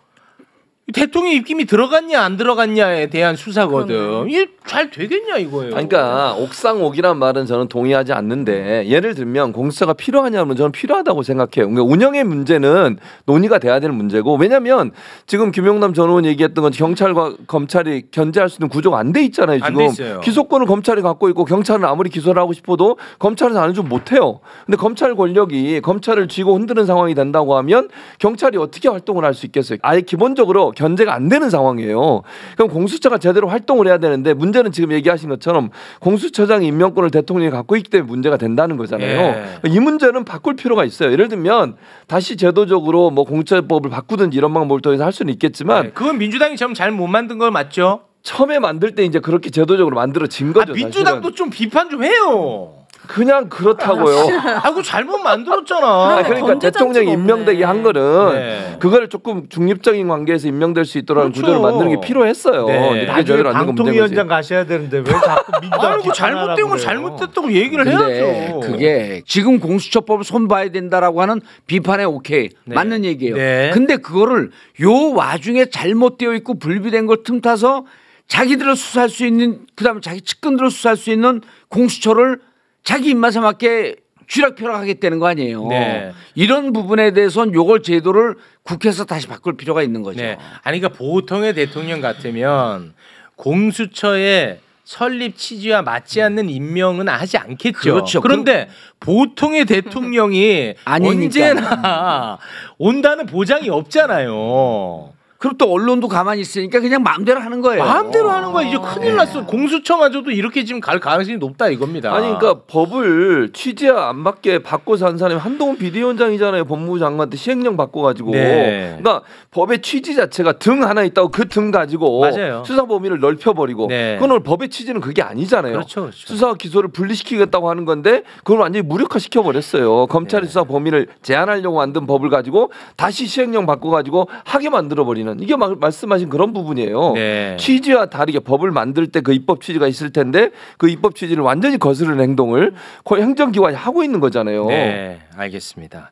S1: 대통령 입김이 들어갔냐
S5: 안 들어갔냐에 대한 수사거든.
S1: 이잘 되겠냐 이거예요.
S5: 그러니까 옥상옥이란 말은 저는 동의하지 않는데 예를 들면 공수처가 필요하냐면 저는 필요하다고 생각해요. 그러니까 운영의 문제는 논의가 돼야 될 문제고 왜냐하면 지금 김용남 전 의원 얘기했던 건 경찰과 검찰이 견제할 수 있는 구조가 안 돼 있잖아요. 지금 기소권을 검찰이 갖고 있고 경찰은 아무리 기소를 하고 싶어도 검찰은 안 해주면 못해요. 근데 검찰 권력이 검찰을 쥐고 흔드는 상황이 된다고 하면 경찰이 어떻게 활동을 할 수 있겠어요? 아예 기본적으로 견제가 안 되는 상황이에요. 그럼 공수처가 제대로 활동을 해야 되는데 문제는 지금 얘기하신 것처럼 공수처장 임명권을 대통령이 갖고 있기 때문에 문제가 된다는 거잖아요. 예. 그러니까 이 문제는 바꿀 필요가 있어요. 예를 들면 다시 제도적으로 뭐 공처법을 바꾸든지 이런 방법을 통해서 할 수는 있겠지만 예. 그건 민주당이 처잘못 만든 건 맞죠? 처음에 만들 때 이제 그렇게 제도적으로 만들어진 아, 거죠. 아, 민주당도 사실은. 좀 비판 좀 해요. 그냥 그렇다고요.
S1: 아이고 잘못 만들었잖아.
S5: 아, 그러니까 대통령 임명되게한 거는 네. 그거를 조금 중립적인 관계에서 임명될 수 있도록 그렇죠. 구조를 만드는 게 필요했어요. 네. 나중에 방통위원장
S2: 가셔야 되는데 왜 자꾸 민주당 아니 잘못된 걸 잘못됐다고
S4: 얘기를 해야죠. 그게 지금 공수처법을 손봐야 된다라고 하는 비판에 오케이 네. 맞는 얘기예요. 네. 근데 그거를 요 와중에 잘못되어 있고 불비된 걸 틈타서 자기들을 수사할 수 있는 그다음에 자기 측근들을 수사할 수 있는 공수처를 자기 입맛에 맞게 쥐락펴락하겠다는 거 아니에요. 네. 이런 부분에
S1: 대해서는 요걸 제도를 국회에서 다시 바꿀 필요가 있는 거죠. 네. 아니 그러니까 보통의 대통령 같으면 공수처에 설립 취지와 맞지 않는 임명은 하지 않겠죠. 그렇죠. 그런데 그 보통의 대통령이 언제나 온다는 보장이 없잖아요. 그럼 또 언론도 가만히 있으니까 그냥
S5: 마음대로 하는 거예요. 마음대로 하는 거야. 이제 아, 큰일 네. 났어. 공수처마저도 이렇게 지금 갈 가능성이 높다 이겁니다. 아니 그러니까 법을 취재 안 받게 바꿔서 사람이 한동훈 비대위원장이잖아요. 법무부 장관한테 시행령 바꿔가지고. 네. 그러니까 법의 취지 자체가 등 하나 있다고 그 등 가지고 맞아요. 수사 범위를 넓혀버리고. 네. 그건 법의 취지는 그게 아니잖아요. 그렇죠, 그렇죠. 수사 기소를 분리시키겠다고 하는 건데 그걸 완전히 무력화 시켜버렸어요. 검찰의 네. 수사 범위를 제한하려고 만든 법을 가지고 다시 시행령 바꿔가지고 하게 만들어버리는 부분이는 이게 막 말씀하신 그런 부분이에요. 네. 취지와 다르게 법을 만들 때 그 입법 취지가 있을 텐데 그 입법 취지를 완전히 거스르는 행동을 거의 행정기관이 하고 있는 거잖아요. 네, 알겠습니다.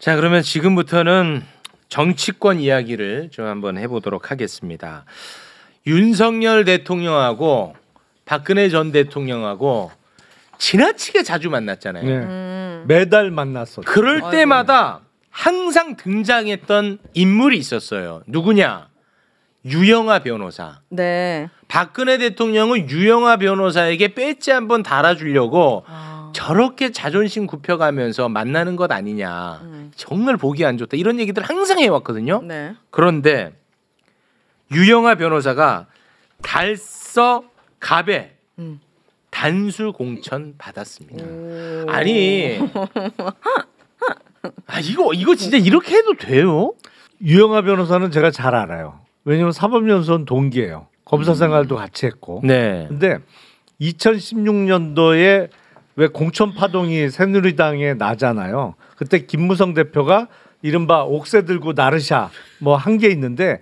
S1: 자, 그러면 지금부터는 정치권 이야기를 좀 한번 해보도록 하겠습니다. 윤석열 대통령하고 박근혜 전 대통령하고 지나치게 자주 만났잖아요. 네. 음. 매달 만났어. 그럴 때마다 항상 등장했던 인물이 있었어요. 누구냐? 유영아 변호사.
S3: 네.
S1: 박근혜 대통령은 유영아 변호사에게 배지 한번 달아주려고 아. 저렇게 자존심 굽혀가면서 만나는 것 아니냐. 음. 정말 보기 안 좋다. 이런 얘기들 항상 해왔거든요. 네. 그런데 유영아 변호사가 달서 갑에 음. 단수 공천 받았습니다. 오. 아니 아 이거
S2: 이거 진짜 이렇게 해도 돼요? 유영아 변호사는 제가 잘 알아요. 왜냐면 사법연수원 동기예요. 검사 음. 생활도 같이 했고. 네. 근데 2016년도에 왜 공천 파동이 새누리당에 나잖아요. 그때 김무성 대표가 이른바 옥새 들고 나르샤 뭐 한 게 있는데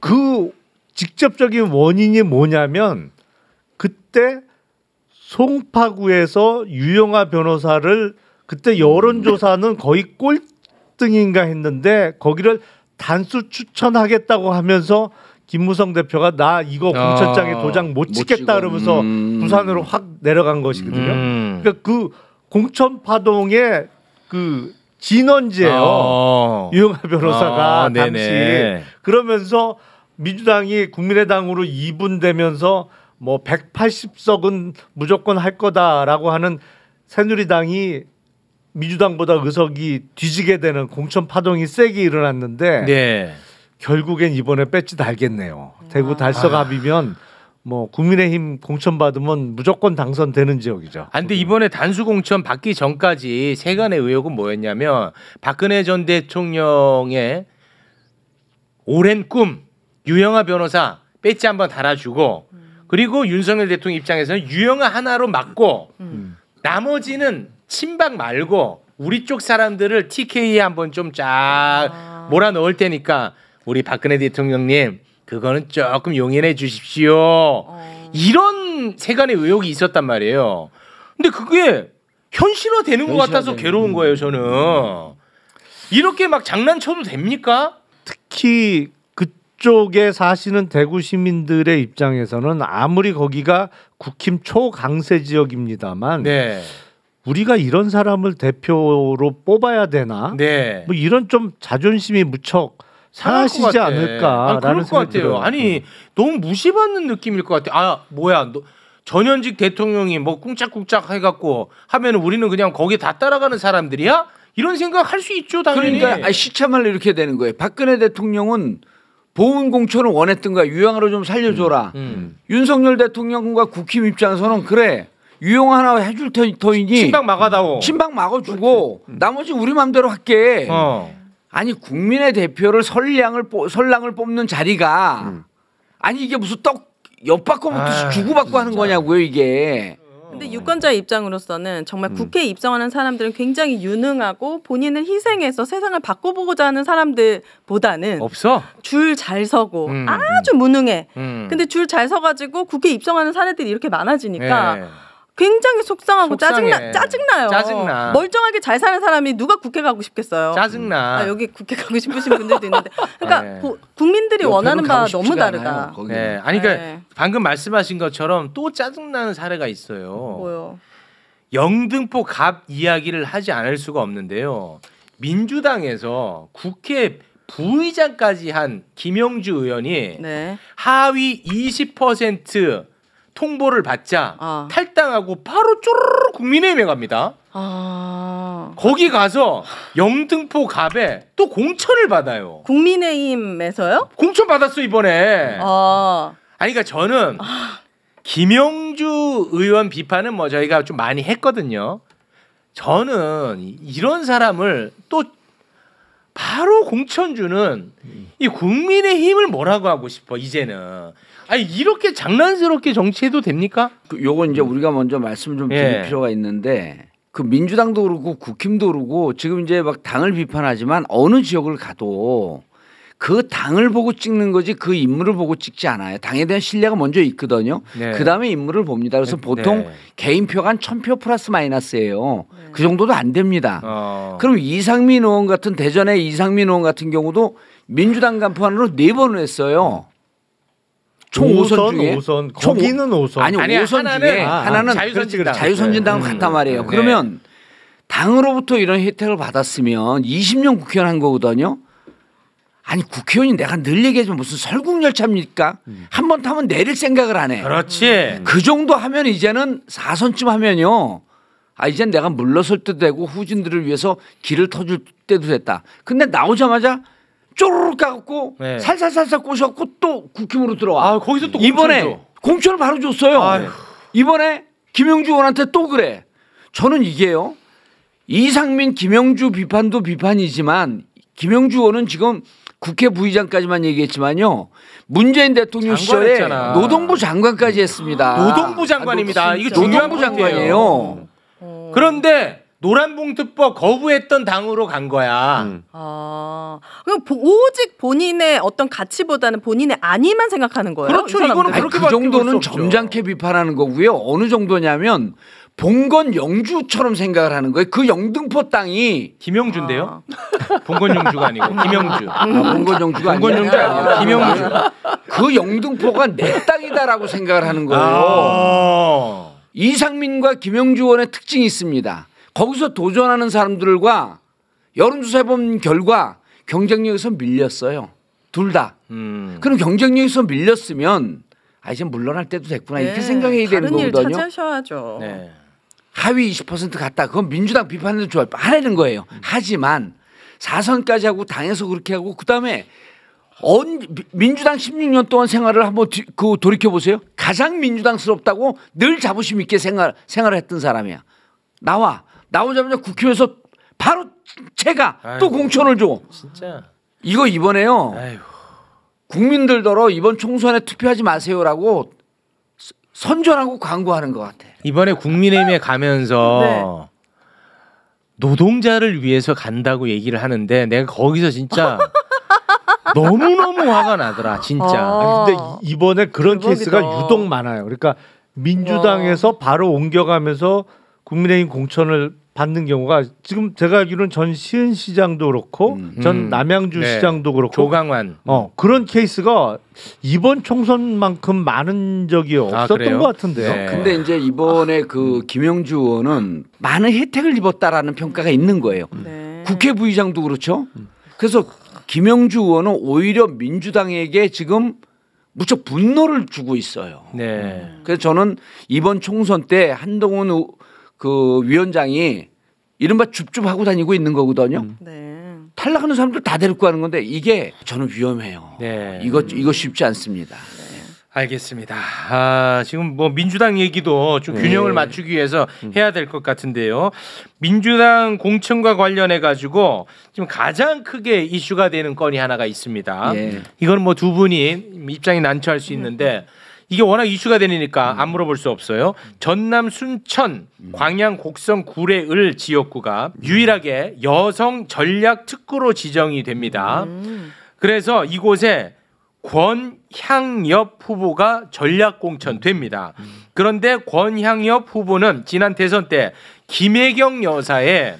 S2: 그 직접적인 원인이 뭐냐면 그때 송파구에서 유영아 변호사를 그때 음. 여론조사는 거의 꼴등인가 했는데 거기를 단수 추천하겠다고 하면서 김무성 대표가 나 이거 아, 공천장에 아, 도장 못 찍겠다 그러면서 음. 부산으로 확 내려간 것이거든요. 음. 그러니까 그 공천 파동의 그 진원지예요. 아. 유영하 변호사가 아, 당시 네네. 그러면서 민주당이 국민의당으로 이분되면서 뭐 180석은 무조건 할 거다라고 하는 새누리당이 민주당보다 의석이 뒤지게 되는 공천 파동이 세게 일어났는데 네. 결국엔 이번에 뺏지 달겠네요. 대구 아. 달서갑이면 뭐 국민의힘 공천 받으면 무조건 당선되는 지역이죠.
S1: 안데 아, 이번에 단수 공천 받기 전까지 세간의 의혹은 뭐였냐면 박근혜 전 대통령의 오랜 꿈 유영아 변호사 배지 한번 달아주고 음. 그리고 윤석열 대통령 입장에서는 유영아 하나로 맞고 음. 나머지는 친박 말고 우리 쪽 사람들을 TK에 한번 좀쫙 아. 몰아 넣을 테니까 우리 박근혜 대통령님 그거는 조금 용인해 주십시오. 어. 이런 세간의 의혹이 있었단 말이에요. 근데 그게 현실화되는 것 같아서 되는. 괴로운 음. 거예요. 저는 이렇게 막 장난쳐도 됩니까? 특히 그쪽에
S2: 사시는 대구 시민들의 입장에서는 아무리 거기가 국힘 초강세 지역입니다만. 네. 우리가 이런 사람을 대표로 뽑아야 되나? 네.
S1: 뭐 이런 좀 자존심이 무척 상하시지 않을까라는 아니, 그 들어요. 아니 음. 너무 무시받는 느낌일 것 같아. 아 뭐야 너, 전현직 대통령이 뭐 꿍짝꿍짝 해갖고 하면 우리는 그냥 거기 다 따라가는 사람들이야? 이런 생각 할 수 있죠 당연히. 그러니까 아,
S4: 시참을 이렇게 되는 거예요. 박근혜 대통령은 보훈 공천을 원했던 거야. 유양으로 좀 살려줘라. 음, 음. 윤석열 대통령과 국힘 입장에서는 그래. 유용 하나 해줄 터이니 친방 막아다오. 신박 막아주고 음. 나머지 우리 맘대로 할게. 어. 아니 국민의 대표를 설량을 설랑을 뽑는 자리가 음. 아니 이게 무슨 떡 엿바꿔 먹듯이 아, 주고받고 하는 거냐고요 이게.
S3: 근데 유권자 의 입장으로서는 정말 음. 국회 에 음. 입성하는 사람들은 굉장히 유능하고 본인을 희생해서 세상을 바꿔보고자 하는 사람들보다는 없어 줄 잘 서고 음. 아주 무능해. 음. 근데 줄 잘 서가지고 국회 에 입성하는 사례들이 이렇게 많아지니까. 예. 굉장히 속상하고 짜증나 짜증나요. 짜증나. 멀쩡하게 잘 사는 사람이 누가 국회 가고 싶겠어요. 짜증나. 아, 여기 국회 가고 싶으신 분들도 있는데, 그러니까 네. 고, 국민들이 원하는 바 너무 다르다. 않아요, 네,
S1: 아니 그러니까 네. 방금 말씀하신 것처럼 또 짜증나는 사례가 있어요. 뭐요? 영등포 갑 이야기를 하지 않을 수가 없는데요. 민주당에서 국회 부의장까지 한 김영주 의원이 네. 하위 20% 통보를 받자 아. 탈당하고
S3: 바로 쪼르르
S1: 국민의힘에 갑니다. 아... 거기 가서 영등포 갑에 또 공천을 받아요.
S3: 국민의힘에서요?
S1: 공천 받았어 이번에.
S3: 아.
S1: 아니 그러니까 저는 아... 김영주 의원 비판은 뭐 저희가 좀 많이 했거든요. 저는 이런 사람을 또 바로 공천 주는 이 국민의 힘을 뭐라고 하고 싶어 이제는 아니 이렇게 장난스럽게 정치해도 됩니까? 그, 요건 이제 음. 우리가 먼저
S4: 말씀 좀 예. 드릴 예. 필요가 있는데 그 민주당도 그렇고 국힘도 그렇고 지금 이제 막 당을 비판하지만 어느 지역을 가도 그 당을 보고 찍는 거지 그 인물을 보고 찍지 않아요. 당에 대한 신뢰가 먼저 있거든요. 네. 그 다음에 인물을 봅니다. 그래서 네. 보통 네. 개인표가 한 천표 플러스 마이너스예요. 네. 그 정도도 안 됩니다. 어. 그럼 이상민 의원 같은 대전의 이상민 의원 같은 경우도 민주당 간판으로 네 번을 했어요.
S2: 총 5선, 5선 중에 5선. 거기는 5선. 아니, 아니 5선 하나는, 에 하나는 자유선진당.
S4: 자유선진당은 네. 단 말이에요. 그러면 네. 당으로부터 이런 혜택을 받았으면 20년 국회의원 한 거거든요. 아니 국회의원이 내가 늘 얘기하지만 무슨 설국열차입니까? 음. 한번 타면 내릴 생각을 안 해. 그렇지. 음. 그 정도 하면 이제는 4선쯤 하면요. 아 이젠 내가 물러설 때도 되고 후진들을 위해서 길을 터줄 때도 됐다. 근데 나오자마자 쪼르륵 까갖고 네. 살살살살 꼬셔갖고 또 국힘으로 들어와. 아 거기서 또 이번에 공천 공천을 바로 줬어요. 아유. 이번에 김영주 의원한테 또 그래. 저는 이게요. 이상민 김영주 비판도 비판이지만 김영주 의원은 지금 국회 부의장까지만 얘기했지만요. 문재인
S1: 대통령 시절에 했잖아. 노동부 장관까지 했습니다. 노동부 장관입니다. 아, 이게 중요한 노동부 장관이에요. 어. 그런데 노란봉투법 거부했던 당으로 간 거야. 음. 아,
S3: 그럼 오직 본인의 어떤 가치보다는 본인의 안니만 생각하는 거예요. 그렇죠. 이거는 아니, 그
S4: 정도는 점잖게 비판하는 거고요. 어느 정도냐면 봉건 영주처럼 생각을 하는 거예요. 그 영등포 땅이 김영주인데요. 아.
S6: 봉건 영주가 아니고 음. 김영주. 아, 봉건 영주가 아니고 영주 아 김영주.
S4: 그 영등포가 내 땅이다라고 생각을 하는 거예요.
S6: 아.
S4: 이상민과 김영주 원의 특징이 있습니다. 거기서 도전하는 사람들과 여론조사 해본 결과 경쟁력에서 밀렸어요. 둘 다. 음. 그럼 경쟁력에서 밀렸으면 아 이제 물러날 때도 됐구나 네. 이렇게 생각해야 되는 거거든요. 다른 일
S3: 찾으셔야죠.
S4: 네. 하위 20% 갔다. 그건 민주당 비판해도 좋아요. 하라는 거예요. 음. 하지만 사선까지 하고 당에서 그렇게 하고 그다음에 언, 민주당 16년 동안 생활을 한번 뒤, 그 돌이켜 보세요. 가장 민주당스럽다고 늘 자부심 있게 생활 생활을 했던 사람이야. 나와 나오자마자 국회에서 바로 제가 아이고, 또 공천을 줘. 진짜. 이거 이번에요. 아이고. 국민들더러 이번 총선에 투표하지 마세요라고 선전하고 광고하는 것 같아.
S1: 이번에 국민의힘에 가면서 네. 노동자를 위해서 간다고 얘기를 하는데 내가 거기서 진짜 너무너무 화가 나더라 진짜 아,
S2: 근데 이번에 그런 대박이다. 케이스가 유독 많아요 그러니까 민주당에서 와. 바로 옮겨가면서 국민의힘 공천을 받는 경우가 지금 제가 알기로는 전 시은 시장도 그렇고 음. 전 음. 남양주 네. 시장도 그렇고 조강환 어 그런 케이스가 이번 총선만큼 많은 적이 아, 없었던 아, 것 같은데요. 네. 근데
S4: 이제 이번에 그 김영주 의원은 많은 혜택을 입었다라는 평가가 있는 거예요. 음. 네. 국회 부의장도 그렇죠. 그래서 김영주 의원은 오히려 민주당에게 지금 무척 분노를 주고 있어요. 네. 그래서 저는 이번 총선 때 한동훈 그 위원장이 이른바 줍줍 하고 다니고 있는 거거든요. 음. 네. 탈락하는 사람들 다 데리고 가는 건데 이게
S1: 저는 위험해요. 네. 이거 이거
S4: 쉽지 않습니다.
S1: 네. 알겠습니다. 아, 지금 뭐 민주당 얘기도 좀 네. 균형을 맞추기 위해서 음. 해야 될 것 같은데요. 민주당 공천과 관련해 가지고 지금 가장 크게 이슈가 되는 건이 하나가 있습니다. 예. 이건 뭐 두 분이 입장이 난처할 수 음. 있는데 음. 이게 워낙 이슈가 되니까 음. 안 물어볼 수 없어요. 전남 순천 음. 광양 곡성 구례 을 지역구가 음. 유일하게 여성 전략 특구로 지정이 됩니다. 그래서 이곳에 권향엽 후보가 전략 공천됩니다. 그런데 권향엽 후보는 지난 대선 때 김혜경 여사의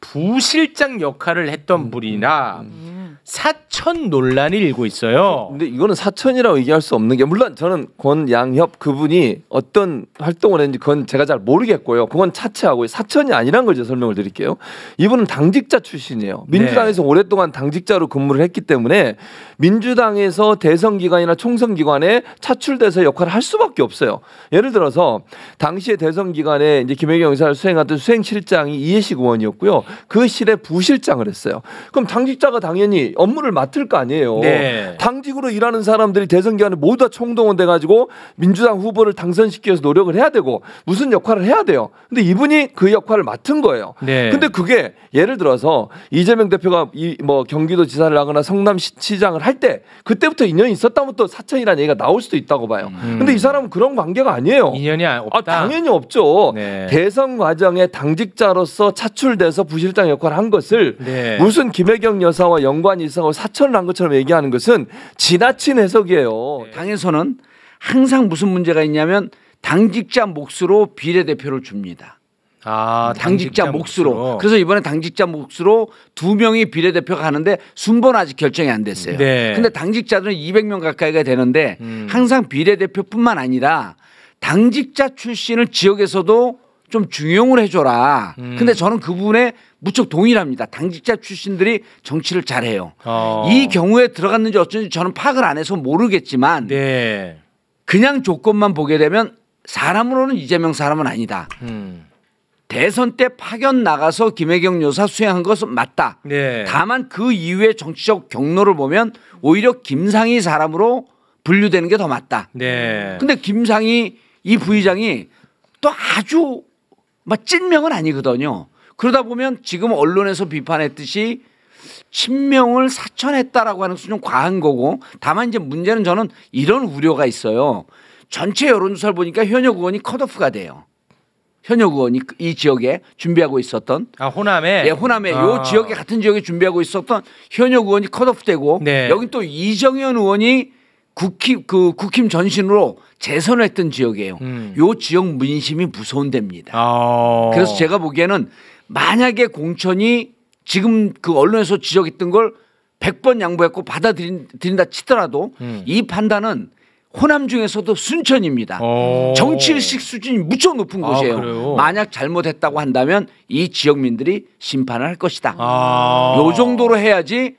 S1: 부실장 역할을
S5: 했던 분이나 음. 사천 논란이 일고 있어요. 근데 이거는 사천이라고 얘기할 수 없는 게 물론 저는 권양협 그분이 어떤 활동을 했는지 그건 제가 잘 모르겠고요. 그건 차치하고 요 사천이 아니란 걸 제가 설명을 드릴게요. 이분은 당직자 출신이에요. 네. 민주당에서 네. 오랫동안 당직자로 근무를 했기 때문에 민주당에서 대선 기관이나 총선 기관에 차출돼서 역할을 할 수밖에 없어요. 예를 들어서 당시에 대선 기관에 이제 김혜경 의사를 수행하던 수행실장이 이해식 의원이었고요. 그 실의 부실장을 했어요. 그럼 당직자가 당연히 업무를 맡을 거 아니에요. 네. 당직으로 일하는 사람들이 대선 기간에 모두 다 총동원돼 가지고 민주당 후보를 당선시키기 서 노력을 해야 되고 무슨 역할을 해야 돼요. 근데 이분이 그 역할을 맡은 거예요. 네. 근데 그게 예를 들어서 이재명 대표가 이 뭐 경기도 지사를 하거나 성남시장을 할 때 그때부터 인연이 있었다면 또 사천이라는 얘기가 나올 수도 있다고 봐요. 음. 근데 이 사람은 그런 관계가 아니에요. 인연이 아, 없다. 아, 당연히 없죠. 네. 대선 과정에 당직자로서 차출돼서 부실장 역할을 한 것을 네. 무슨 김혜경 여사와 연관이 이상을 사천을 한 것처럼 얘기하는 것은 지나친 해석이에요.
S4: 네. 당에서는 항상 무슨 문제가 있냐면 당직자 몫으로 비례대표를 줍니다. 아, 당직자, 당직자 몫으로. 몫으로. 그래서 이번에 당직자 몫으로 두 명이 비례대표가 가는데 순번 아직 결정이 안 됐어요. 네. 근데 당직자들은 200명 가까이가 되는데 음. 항상 비례대표뿐만 아니라 당직자 출신을 지역에서도 좀 중용을 해줘라. 음. 근데 저는 그분에 무척 동일합니다. 당직자 출신들이 정치를 잘해요.
S6: 어. 이
S4: 경우에 들어갔는지 어쩐지 저는 파악을 안 해서 모르겠지만 네. 그냥 조건만 보게 되면 사람으로는 이재명 사람은 아니다. 음. 대선 때 파견 나가서 김혜경 여사 수행한 것은 맞다. 네. 다만 그이후에 정치적 경로를 보면 오히려 김상희 사람으로 분류되는 게 더 맞다.
S1: 네. 근데
S4: 김상희 이 부의장이 또 아주 막 찐명은 아니거든요. 그러다 보면 지금 언론에서 비판했듯이 친명을 사천했다라고 하는 것은 좀 과한 거고 다만 이제 문제는 저는 이런 우려가 있어요. 전체 여론조사를 보니까 현역 의원이 컷오프가 돼요. 현역 의원이 이 지역에 준비하고 있었던 아 호남에 예 호남에 아. 요 지역에 같은 지역에 준비하고 있었던 현역 의원이 컷오프되고 네. 여기 또 이정현 의원이 국힘 그 국힘 전신으로 재선했던 지역이에요. 음. 요 지역 민심이 무서운 데입니다.
S1: 아. 그래서 제가
S4: 보기에는 만약에 공천이 지금 그 언론에서 지적했던 걸 100번 양보했고 받아들인다 치더라도 음. 이 판단은 호남 중에서도 순천입니다.
S6: 정치의식
S4: 수준이 무척 높은 아, 곳이에요. 아, 만약 잘못했다고 한다면 이 지역민들이 심판을 할 것이다. 아. 요
S1: 정도로 해야지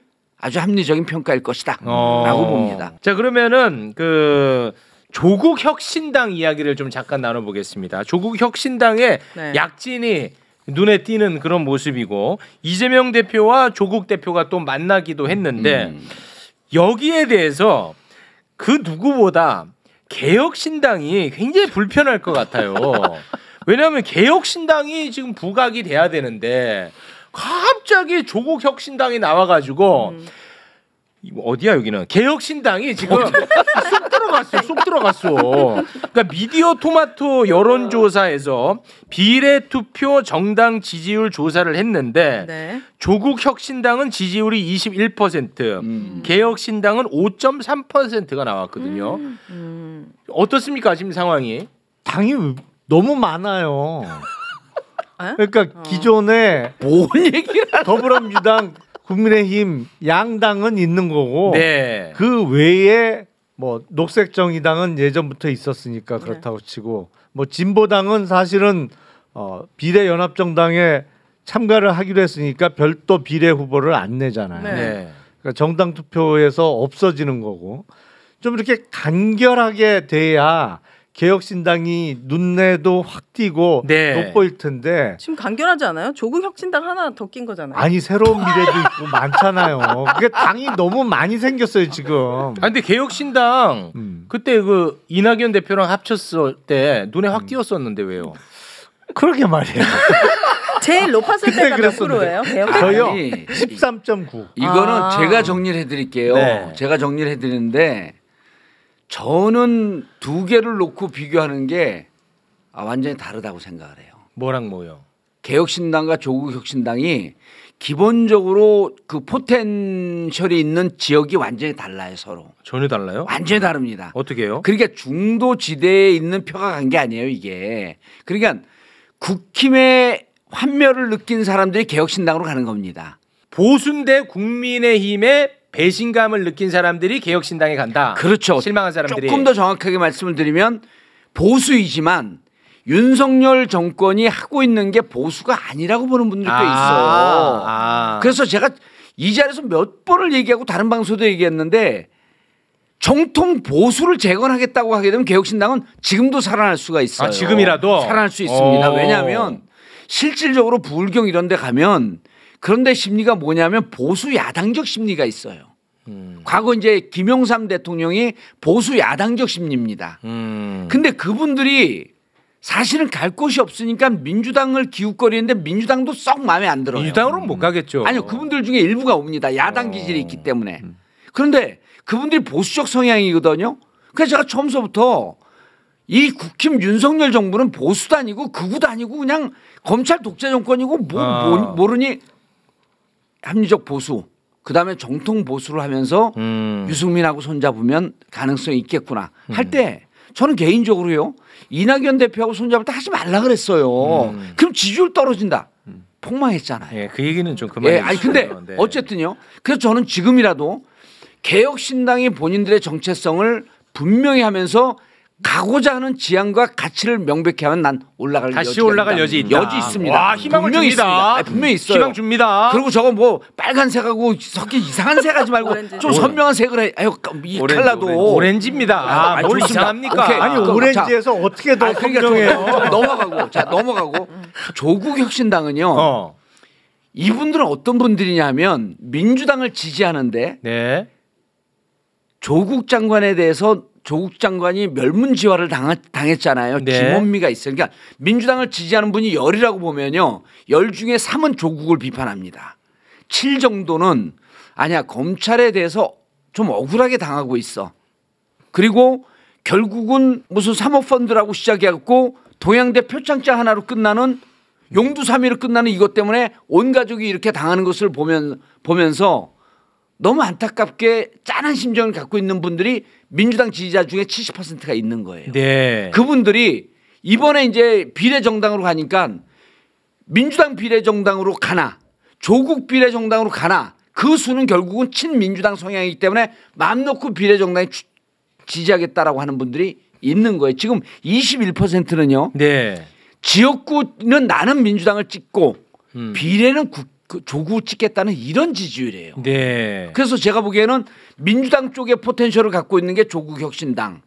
S1: 아주 합리적인 평가일 것이다라고 어. 봅니다. 자 그러면은 그 조국 혁신당 이야기를 좀 잠깐 나눠보겠습니다. 조국 혁신당의 네. 약진이 눈에 띄는 그런 모습이고 이재명 대표와 조국 대표가 또 만나기도 했는데 음. 여기에 대해서 그 누구보다 개혁신당이 굉장히 불편할 것 같아요. 왜냐하면 개혁신당이 지금 부각이 돼야 되는데 갑자기 조국 혁신당이 나와가지고 음. 어디야 여기는 개혁신당이 지금 어. 쏙 들어갔어 쏙 들어갔어 그러니까 미디어 토마토 여론조사에서 비례 투표 정당 지지율 조사를 했는데 네. 조국 혁신당은 지지율이 21% 음. 개혁신당은 5.3%가 나왔거든요 음. 음. 어떻습니까 지금 상황이 당이 너무 많아요
S2: 그러니까 어. 기존에 뭔 얘기를 더불어민주당 국민의힘 양당은 있는 거고 네. 그 외에 뭐 녹색정의당은 예전부터 있었으니까 그렇다고 네. 치고 뭐 진보당은 사실은 어, 비례연합정당에 참가를 하기로 했으니까 별도 비례 후보를 안 내잖아요. 네. 네. 그러니까 정당 투표에서 없어지는 거고 좀 이렇게 간결하게 돼야 개혁신당이 눈내도 확 띄고 네. 돋보일 텐데 지금
S3: 간결하지 않아요? 조국 혁신당 하나 더 낀 거잖아요. 아니 새로운 미래도 있고
S1: 많잖아요. 그게 당이 너무 많이 생겼어요 지금. 아 근데 개혁신당 음. 그때 그 이낙연 대표랑 합쳤을 때 눈에 확 음. 띄었었는데 왜요? 그러게 말이에요.
S3: 제일 높았을 때가 몇 프로예요? 저요 13.9.
S2: 이거는 아 제가
S4: 정리 해드릴게요. 네. 제가 정리 해드리는데 저는 두 개를 놓고 비교하는 게 아, 완전히 다르다고 생각을 해요. 뭐랑 뭐요? 개혁신당과 조국혁신당이 기본적으로 그 포텐셜이 있는 지역이 완전히 달라요 서로.
S1: 전혀 달라요?
S4: 완전히 다릅니다. 어떻게 요 그러니까 중도 지대에 있는 표가 간 게 아니에요 이게. 그러니까 국힘의 환멸을 느낀 사람들이 개혁신당으로 가는 겁니다. 보수대 국민의힘의 배신감을 느낀 사람들이 개혁신당에 간다. 그렇죠. 실망한 사람들이 조금 더 정확하게 말씀을 드리면 보수이지만 윤석열 정권이 하고 있는 게 보수가 아니라고 보는 분들도 아 있어요. 아 그래서 제가 이 자리에서 몇 번을 얘기하고 다른 방송도 얘기했는데 정통 보수를 재건하겠다고 하게 되면 개혁신당은 지금도 살아날 수가 있어요. 아, 지금이라도 살아날 수 있습니다. 왜냐하면 실질적으로 불경 이런 데 가면 그런데 심리가 뭐냐면 보수 야당적 심리가 있어요. 음. 과거 이제 김영삼 대통령이 보수 야당적 심리입니다. 음. 근데 그분들이 사실은 갈 곳이 없으니까 민주당을 기웃거리는데 민주당도 썩 마음에 안 들어요. 민주당으로는 못
S1: 가겠죠. 아니요.
S4: 그분들 중에 일부가 옵니다. 야당 기질이 있기 어. 때문에. 음. 그런데 그분들이 보수적 성향이거든요. 그래서 제가 처음서부터 이 국힘 윤석열 정부는 보수도 아니고 극우도 아니고 그냥 검찰 독재 정권이고 뭐, 아. 뭐, 모르니 합리적 보수 그다음에 정통 보수를 하면서 음. 유승민하고 손잡으면 가능성이 있겠구나 할때 음. 저는 개인적으로요 이낙연 대표하고 손잡을 때 하지 말라 그랬어요. 음. 그럼 지지율 떨어진다. 폭망했잖아요. 예, 그 얘기는 좀 예, 그만해. 예, 아니 근데 네. 어쨌든요. 그래서 저는 지금이라도 개혁신당이 본인들의 정체성을 분명히 하면서 가고자 하는 지향과 가치를 명백히 하면 난 올라갈 다시 올라갈 여지 있다. 여지 있습니다. 와, 희망을 분명히 줍니다. 있습니다. 아니, 분명히 음, 있어요. 희망 줍니다. 그리고 저거 뭐 빨간색하고 섞인 이상한 색 하지 말고 좀 선명한 색을 해. 아유, 이 오렌지, 칼라도 오렌지.
S1: 입니다 아, 뭘 아, 이상합니까? 오케이. 아니 오렌지에서
S2: 자, 어떻게 더 아, 그러니까
S1: 넘어가고
S4: 자
S2: 넘어가고 음.
S4: 조국 혁신당은요. 어. 이분들은 어떤 분들이냐면 민주당을 지지하는데 네. 조국 장관에 대해서 조국 장관이 멸문지화를 당했, 잖아요 네. 김원미가 있어요. 그러니까 민주당을 지지하는 분이 열이라고 보면요. 열 중에 3은 조국을 비판합니다. 7 정도는 아니야. 검찰에 대해서 좀 억울하게 당하고 있어. 그리고 결국은 무슨 사모펀드라고 시작해갖고 동양대 표창장 하나로 끝나는 용두삼위로 끝나는 이것 때문에 온 가족이 이렇게 당하는 것을 보면, 보면서 너무 안타깝게 짠한 심정을 갖고 있는 분들이 민주당 지지자 중에 70%가 있는 거예요. 네. 그분들이 이번에 이제 비례정당으로 가니까 민주당 비례정당으로 가나 조국 비례정당으로 가나 그 수는 결국은 친민주당 성향이기 때문에 맘 놓고 비례정당에 지지하겠다라고 하는 분들이 있는 거예요. 지금 21%는요. 네. 지역구는 나는 민주당을 찍고 음. 비례는 국, 그 조구 찍겠다는 이런 지지율이에요.
S1: 네.
S4: 그래서 제가 보기에는 민주당 쪽에 포텐셜을 갖고 있는 게 조국 혁신당,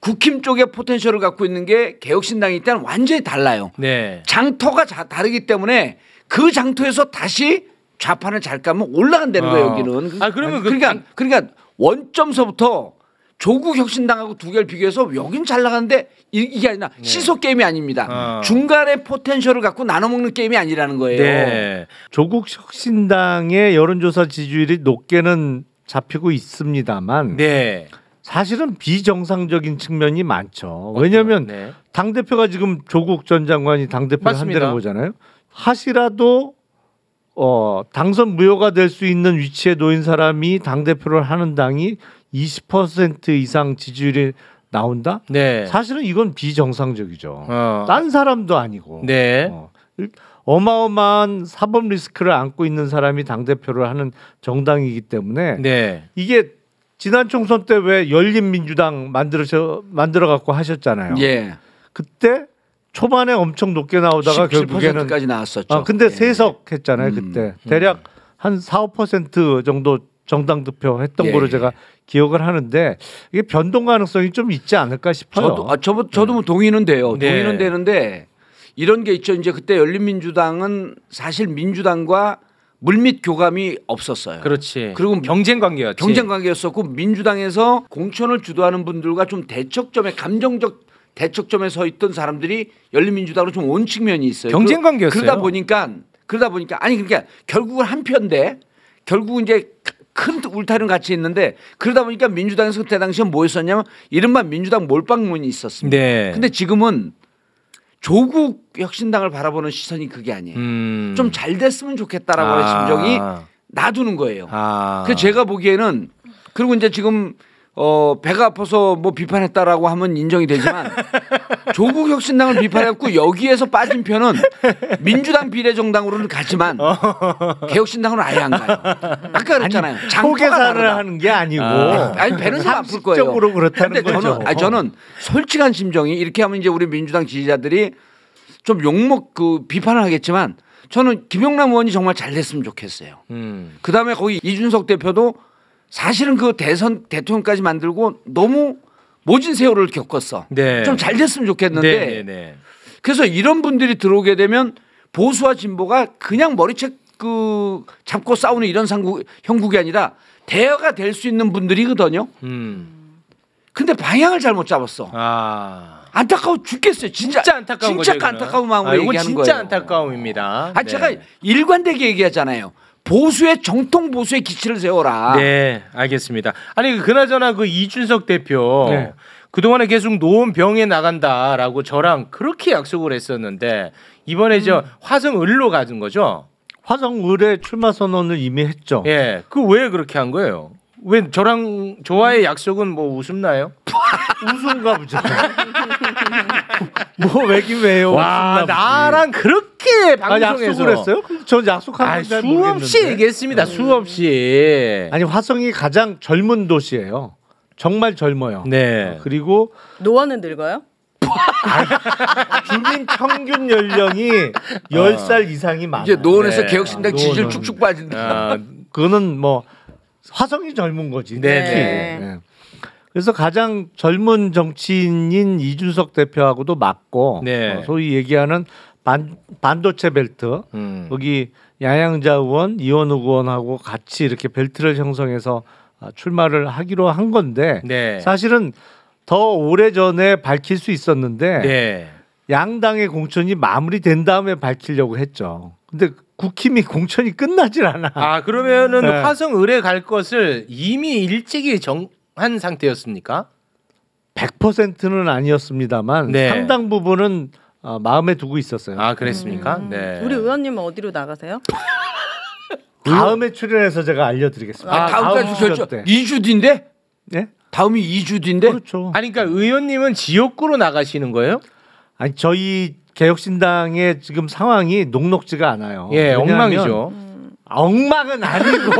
S4: 국힘 쪽에 포텐셜을 갖고 있는 게 개혁신당이 때는 완전히 달라요. 네. 장터가 자, 다르기 때문에 그 장터에서 다시 좌판을 잘 까면 올라간다는 거예요, 아. 여기는. 아, 그러면 아니, 그 그러니까 그러니까 원점서부터 조국 혁신당하고 두 개를 비교해서 여긴 잘 나가는데 이게 아니라 네. 시속 게임이 아닙니다. 어. 중간에 포텐셜을 갖고 나눠 먹는 게임이 아니라는 거예요. 네.
S2: 조국 혁신당의 여론조사 지지율이 높게는 잡히고 있습니다만 네. 사실은 비정상적인 측면이 많죠. 왜냐하면 네. 당 대표가 지금 조국 전 장관이 당 대표를 한다는 거잖아요. 하시라도 어, 당선 무효가 될 수 있는 위치에 놓인 사람이 당 대표를 하는 당이 20% 이상 지지율이 나온다? 네. 사실은 이건 비정상적이죠. 어. 딴 사람도 아니고. 네. 어. 어마어마한 사법 리스크를 안고 있는 사람이 당 대표를 하는 정당이기 때문에 네. 이게 지난 총선 때 왜 열린민주당 만들어 서 만들어 갖고 하셨잖아요. 예. 그때 초반에 엄청 높게 나오다가 결국에는
S4: 까지 나왔었죠. 아,
S2: 근데 예. 세석 했잖아요, 음. 그때. 음. 대략 한 4, 5% 정도 정당 득표 했던 예. 거로 예. 제가 기억을 하는데 이게 변동 가능성이 좀 있지 않을까 싶어요. 저도 아, 저, 저도 뭐 네. 동의는 돼요. 네. 동의는
S4: 되는데 이런 게 있죠. 이제 그때 열린민주당은 사실 민주당과 물밑 교감이
S1: 없었어요. 그렇지. 그리고 경쟁 관계였지. 경쟁
S4: 관계였었고 민주당에서 공천을 주도하는 분들과 좀 대척점에 감정적 대척점에 서 있던 사람들이 열린민주당으로 좀 온 측면이 있어요. 경쟁 관계였어요. 그러다 보니까 그러다 보니까 아니 그러니까 결국은 한편데 결국 이제 큰 울타리는 같이 있는데 그러다 보니까 민주당에서 그때 당시에 뭐였었냐면 이른바 민주당 몰빵문이 있었습니다. 네. 근데 지금은 조국 혁신당을 바라보는 시선이 그게 아니에요. 음. 좀잘 됐으면 좋겠다라고 하는 아. 심정이 놔두는 거예요. 아. 그 제가 보기에는 그리고 이제 지금 어 배가 아파서 뭐 비판했다라고 하면 인정이 되지만 조국 혁신당을 비판했고 여기에서 빠진 편은 민주당 비례정당으로는 가지만 어. 개혁신당으 아예 안 가요. 아까 그랬잖아요. 장포계산을 하는 게 아니고 아. 아니 배는 사 아플 거예요. 적으로 그렇다는 거죠. 저는, 아니, 저는 솔직한 심정이 이렇게 하면 이제 우리 민주당 지지자들이 좀 욕먹 그 비판을 하겠지만 저는 김영남 의원이 정말 잘 됐으면 좋겠어요. 음. 그 다음에 거기 이준석 대표도 사실은 그 대선 대통령까지 만들고 너무 모진 세월을 겪었어. 네. 좀잘 됐으면 좋겠는데. 네, 네, 네, 그래서 이런 분들이 들어오게 되면 보수와 진보가 그냥 머리채 그 잡고 싸우는 이런 상국 형국이 아니라 대화가 될 수 있는 분들이거든요.
S1: 음.
S4: 근데 방향을 잘못 잡았어.
S1: 아.
S4: 안타까워 죽겠어요. 진짜, 진짜 안타까운 진짜 거죠, 안타까운 마음으로 아, 얘기하는 진짜 거예요. 진짜
S1: 안타까움입니다. 아 네. 제가 일관되게 얘기하잖아요. 보수의 정통 보수의 기치를 세워라. 네, 알겠습니다. 아니 그나저나 그 이준석 대표 네. 그동안에 계속 노원 병에 나간다라고 저랑 그렇게 약속을 했었는데 이번에 음. 저 화성을로 가는 거죠? 화성을에 출마 선언을 이미 했죠. 예, 그 왜 그렇게 한 거예요? 왜 저랑 좋아의 약속은 뭐 웃음나요?
S2: 웃음가 보죠.
S1: 뭐 왜긴 왜요? 와 나랑 그렇게 방송에서 아, 약속을 했어요? 전 약속한 아, 수없이 얘기했습니다. 네. 수없이.
S2: 아니 화성이 가장 젊은 도시예요. 정말 젊어요. 네. 어, 그리고 노원은 늙어요? 주민 평균 연령이 1 0살 아. 이상이 많아요. 이제 노원에서 네. 개혁신당 아, 지지율 쭉쭉 빠진다. 아, 그거는 뭐 화성이 젊은 거지. 네, 네. 네. 그래서 가장 젊은 정치인인 이준석 대표하고도 맞고 네. 어, 소위 얘기하는 반, 반도체 벨트 음. 거기 양양자 의원, 이원욱 의원하고 같이 이렇게 벨트를 형성해서 아, 출마를 하기로 한 건데 네. 사실은 더 오래 전에 밝힐 수 있었는데 네. 양당의 공천이 마무리된 다음에 밝히려고 했죠. 근데 국힘이 공천이 끝나질 않아. 아
S1: 그러면은 네. 화성 의뢰 갈 것을 이미 일찍이 정한 상태였습니까?
S2: 100%는 아니었습니다만 네. 상당 부분은 어, 마음에 두고 있었어요. 아 그랬습니까? 음. 네. 우리
S3: 의원님은 어디로 나가세요?
S2: 다음에 출연해서 제가 알려드리겠습니다. 아, 아 다음까지 결정. 다 2주 뒤인데? 네? 다음이 2주 뒤인데? 그렇죠. 아니 그러니까 의원님은 지역구로 나가시는 거예요? 아니 저희 개혁신당의 지금 상황이 녹록지가 않아요. 예, 엉망이죠. 음. 엉망은 아니고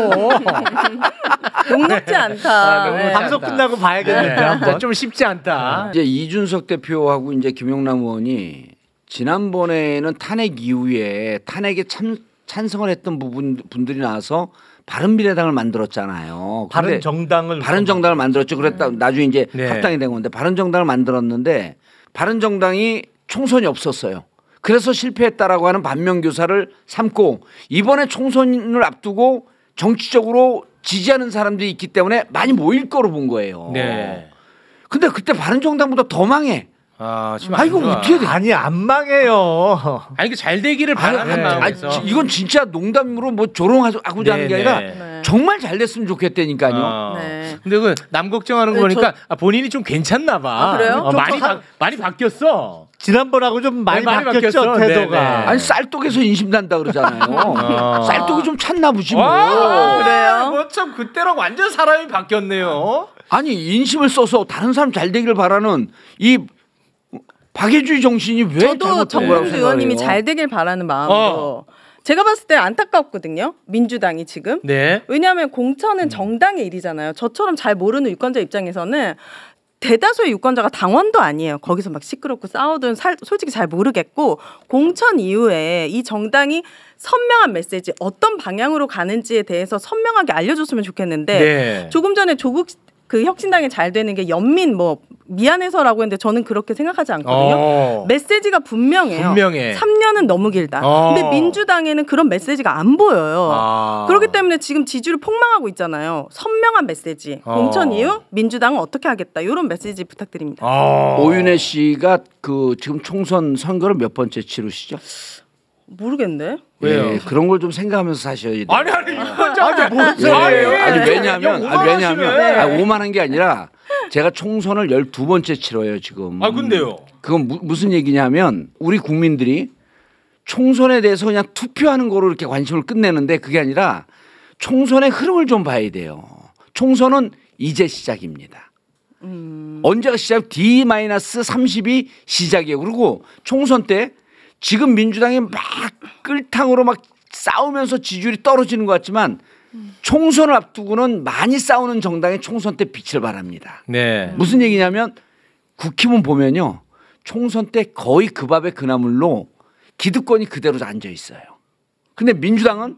S3: 녹록지 않다. 아, 네. 방송 끝나고
S2: 봐야겠는데 네. 네.
S4: 좀 쉽지 않다. 네. 이제 이준석 대표하고 이제 김용남 의원이 지난번에는 탄핵 이후에 탄핵에 참, 찬성을 했던 부분 분들이 나와서 바른 미래당을 만들었잖아요. 바른
S2: 정당을 바른
S4: 정당을 만들었죠. 그랬다 음. 나중에 이제 네. 합당이 된 건데 바른 정당을 만들었는데 바른 정당이 총선이 없었어요. 그래서 실패했다라고 하는 반면교사를 삼고 이번에 총선을 앞두고 정치적으로 지지하는 사람들이 있기 때문에 많이 모일 거로 본 거예요. 네. 근데 그때 바른정당보다 더 망해.
S1: 아, 아 이거 어떻게 돼?
S4: 아니 안 망해요. 아니 그잘 되기를 바라는 네. 마음에서. 아니, 이건 진짜 농담으로 뭐 조롱하고자 네, 하는 게 아니라 네. 네.
S1: 정말 잘 됐으면 좋겠다니까요. 어. 네. 근데 그 남 걱정하는 네, 거니까 저... 아, 본인이 좀 괜찮나 봐. 아, 그래요? 어, 많이 바, 많이 바뀌었어. 지난번하고 좀 많이, 네, 많이 바뀌었죠 바뀌었어.
S2: 네,
S4: 태도가. 네네. 아니 쌀떡에서 인심 난다 그러잖아요. 아. 쌀떡이 좀 찼나 보지 뭐. 아, 그래요? 뭐 뭐참 그때랑 완전 사람이 바뀌었네요. 아니 인심을 써서 다른 사람 잘 되기를 바라는 이 박해주의 정신이 왜 저도 정봉주 의원님이 잘
S3: 되길 바라는 마음으로. 어. 제가 봤을 때 안타깝거든요. 민주당이 지금. 네. 왜냐하면 공천은 정당의 일이잖아요. 저처럼 잘 모르는 유권자 입장에서는 대다수의 유권자가 당원도 아니에요. 거기서 막 시끄럽고 싸우든 살, 솔직히 잘 모르겠고 공천 이후에 이 정당이 선명한 메시지 어떤 방향으로 가는지에 대해서 선명하게 알려줬으면 좋겠는데 네. 조금 전에 조국 그 혁신당에 잘 되는 게 연민 뭐 미안해서라고 했는데 저는 그렇게 생각하지 않거든요. 어. 메시지가 분명해요. 분명해. 3년은 너무 길다. 어. 근데 민주당에는 그런 메시지가 안 보여요. 아. 그렇기 때문에 지금 지지율 폭망하고 있잖아요. 선명한 메시지. 어. 공천 이후 민주당은 어떻게 하겠다. 이런 메시지 부탁드립니다.
S4: 어. 오윤혜 씨가 그 지금 총선 선거를 몇 번째 치르시죠?
S3: 모르겠네. 예, 왜요? 예,
S4: 그런 걸 좀 생각하면서 사셔야 돼 아니
S3: 아니 이거 아. 아니 뭐세요? 아니 왜냐하면 아니, 왜냐하면 예. 아니,
S4: 오만한 게 아니라 제가 총선을 열두 번째 치러요 지금. 아 근데요. 그건 무, 무슨 얘기냐면 우리 국민들이 총선에 대해서 그냥 투표하는 거로 이렇게 관심을 끝내는데 그게 아니라 총선의 흐름을 좀 봐야 돼요. 총선은 이제 시작입니다. 음... 언제가 시작? d 3이 시작이에요. 그리고 총선 때 지금 민주당이 막 끌탕으로 막 싸우면서 지지율이 떨어지는 것 같지만 총선을 앞두고는 많이 싸우는 정당의 총선 때 빛을 발합니다. 네. 무슨 얘기냐면 국힘은 보면요. 총선 때 거의 그 밥에 그나물로 기득권이 그대로 앉아 있어요. 근데 민주당은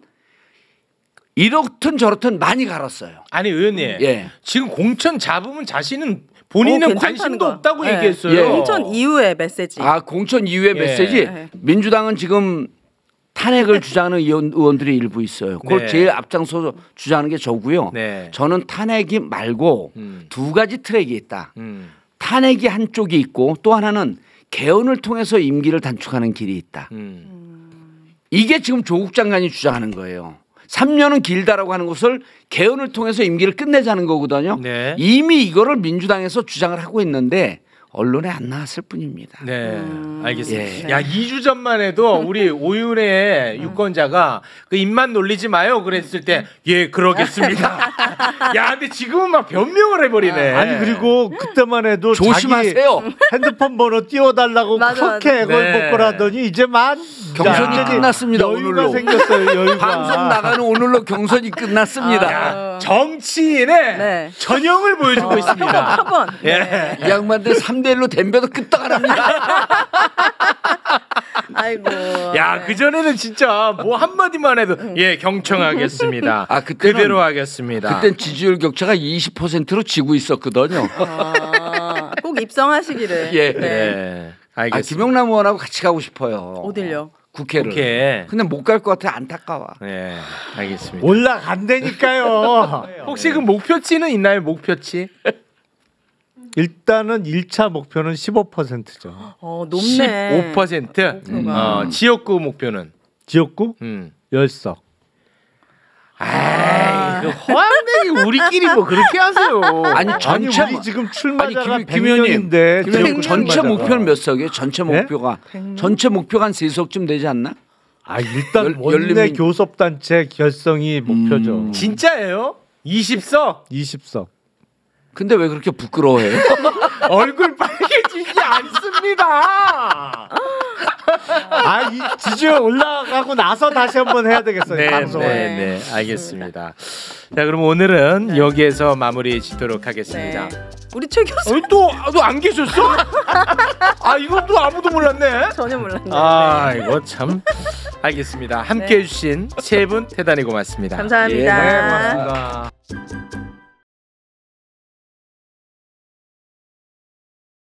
S4: 이렇든
S1: 저렇든 많이 갈았어요. 아니 의원님, 예. 지금 공천 잡으면 자신은 본인은 오, 어, 관심도
S3: 거 없다고 네. 얘기했어요. 예. 공천 이후의 메시지. 아
S1: 공천 이후의 예. 메시지. 네.
S4: 민주당은 지금 탄핵을 주장하는 의원들이 일부 있어요. 그걸 네. 제일 앞장서서 주장하는 게 저고요. 네. 저는 탄핵이 말고 음. 두 가지 트랙이 있다. 음. 탄핵이 한쪽이 있고 또 하나는 개헌을 통해서 임기를 단축하는 길이 있다.
S6: 음.
S4: 이게 지금 조국 장관이 주장하는 거예요. 3년은 길다라고 하는 것을 개헌을 통해서 임기를 끝내자는 거거든요. 네. 이미 이거를 민주당에서 주장을 하고 있는데 언론에 안 나왔을 뿐입니다.
S1: 네, 음. 알겠습니다. 예. 야, 2주 전만 해도 우리 오윤혜 음. 유권자가 그 입만 놀리지 마요 그랬을 때 예, 그러겠습니다. 야, 근데 지금은 막 변명을 해버리네. 아. 아니 그리고 그때만
S2: 해도 조심하세요. 핸드폰 번호 띄워달라고 그렇게 네. 걸복걸하더니 이제만 경선이 야, 끝났습니다. 여유가 오늘로 생겼어요. 여유가. 방송 나가는 오늘로 경선이
S4: 끝났습니다. 야, 아. 정치인의 네. 전형을 보여주고 어. 있습니다. 한 번. 예. 네. 이 양반들 3 샌들로 댐벼도 끄떡하랍니다.
S1: 아이고. 야, 네. 그전에는 진짜 뭐 한마디만 해도 네. 예, 경청하겠습니다. 아, 그때 대로 하겠습니다. 그땐
S4: 지지율 격차가 20%로 지고 있었거든요.
S3: 아, 꼭 입성하시기를. 예. 네. 네.
S4: 알겠습니다. 아, 김영남 의원하고 같이 가고 싶어요. 어딜요?
S1: 국회를. 국회. 근데 못 갈 것 같아 안타까워. 예. 알겠습니다. 올라간다니까요. 혹시 그 목표치는 있나요? 목표치?
S2: 일단은 1차 목표는 15%죠.
S1: 어, 높네. 15%. 어, 아, 음. 어, 지역구 목표는 지역구 음. 0석
S2: 아, 허황되게 우리끼리 뭐 그렇게 하세요. 아니
S4: 전체 아니, 우리 뭐-
S1: 지금 출마자가
S4: 아니, 김, 김인데 김 전체 목표는 몇 석이에요? 전체 네? 목표가 네? 전체 목표가 한세 석쯤 되지 않나?
S2: 아 일단 열, 원내 열린... 교섭단체 결성이 목표죠. 음. 진짜예요? 20석? 20석. 근데 왜 그렇게 부끄러워해요? 얼굴
S6: 빨개지지 않습니다.
S2: 아, 이 지주 올라가고 나서 다시 한번 해야 되겠어요. 네, 방송을. 네,
S1: 네, 알겠습니다. 자, 그럼 오늘은 네. 여기에서 마무리 짓도록 하겠습니다. 네. 우리 최 교수. 어, 또안 계셨어? 아, 이것도 아무도 몰랐네. 전혀 몰랐네. 아, 이거 참. 알겠습니다. 함께 해주신 네. 세분 대단히 고맙습니다. 감사합니다.
S6: 예, 고맙습니다.